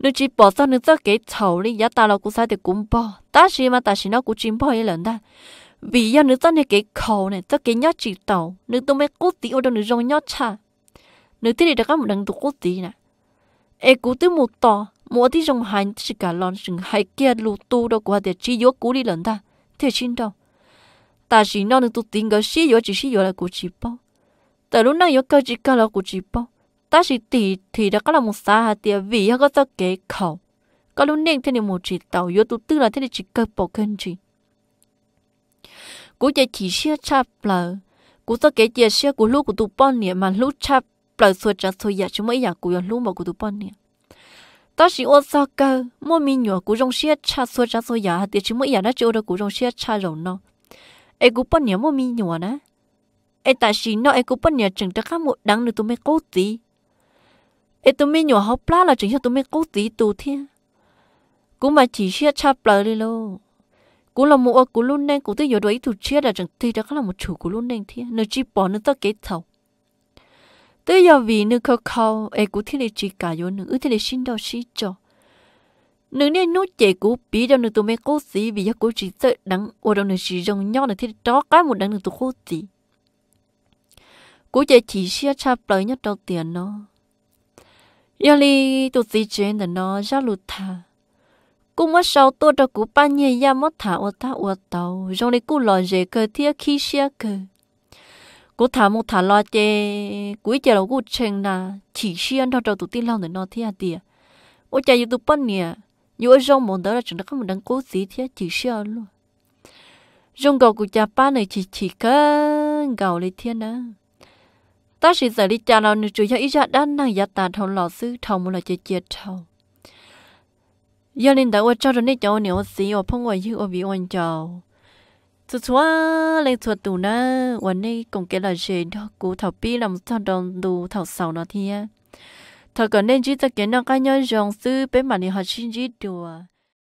nếu chỉ bỏ sao nếu cho cái thầu đi giá ta là cũng sao thì cũng bỏ ta chỉ mà ta chỉ nó cũng chìm bỏ ấy lần ta vì giờ nếu cho nên cái khẩu này cho cái nhát chỉ tàu nếu tôi mới cố tí ở đâu nếu rong nhát cha nếu thế thì đã có một lần tụ cố tí nè e cố tí một tò một tí rong hai chỉ cả lon sừng hai kia lù tu đâu của để chỉ yếu cố đi lần ta thế chính đâu ta chỉ nó nếu tụ tiếng cái xí yếu chỉ xí yếu là cố chỉ bỏ tại lúc nào yếu cơ chỉ cả là cố chỉ bỏ ta chỉ tì thì đó có là một xã hà tiệt vì có tao kế khẩu có lúc nên thế này một chỉ tàu yếu tụ tư là thế này chỉ cơ bộ khen chỉ cú chỉ chỉ xia chạp lờ cú tao kế chỉ xia cú lúc của tụ bọn nè mà lúc chạp lờ xua chạp xua giả chúng mới dạ cú yếu lúc mà cú tụ bọn nè ta chỉ ô sao cơ mua mi nhỏ cú rong xia chạp xua chạp xua giả, tiệt chúng mới dạ nó chỉ ô được cú rong xia chạp rồi nó ai cú bọn nè mua mi nhỏ nè ai ta chỉ nói ai cú bọn nè chừng ta khác một đằng nữa tụ mới cố gì? ê tụi mình nhỏ học lá là chính là tụi mình cố tí tù thiên cũng mà chỉ chia chắp lỡ đi lô cũng là một cũng luôn nên cũng tới giờ đuổi thủ chia là chẳng thì đó là một chủ của luôn nên thiên nó chỉ bỏ nó ta kế thầu tới giờ vì nó khâu khâu ê cũng thế là chỉ cả vô nữa thế là sinh đâu xin cho nữ nên nút chị cũng biết đâu nữ tụi mình cố gì vì giờ cố chỉ sợ đắng ở đâu nữ chỉ rồng nhau là thế đó cái một đắng nữ tụi cố gì cũng chỉ chia chắp lỡ nhất đầu tiền nó yêu li tụt gì chuyện là nó ra lụt thà cũng mất sau tôi đã cú ba nhẹ ya mất thả ô ta ô tàu rồi đi cú lò dễ cơ thiết khi xe cơ cú thả một thả lo chê cú chờ đầu cú chừng là chỉ xuyên cho cho tụt tin lâu để nó thiết tiệt ô cha youtube bên nè yêu rong một đó là chúng ta không đang cố gì thiết chỉ xuyên luôn rong gạo cú cha ba này chỉ chỉ cơ gạo lấy thiên à? ta chỉ giờ đi cha nó chủ ít ra đã năng giá ta thầu lò sư thầu một là chế chế thầu giờ nên đã qua cho rồi nên cho nhiều gì ở phong ngoài như ở vị quan chào chú chúa lên cái là gì đó làm đồng sau nó nên chỉ ta kể năng thì chuột chỉ đùa.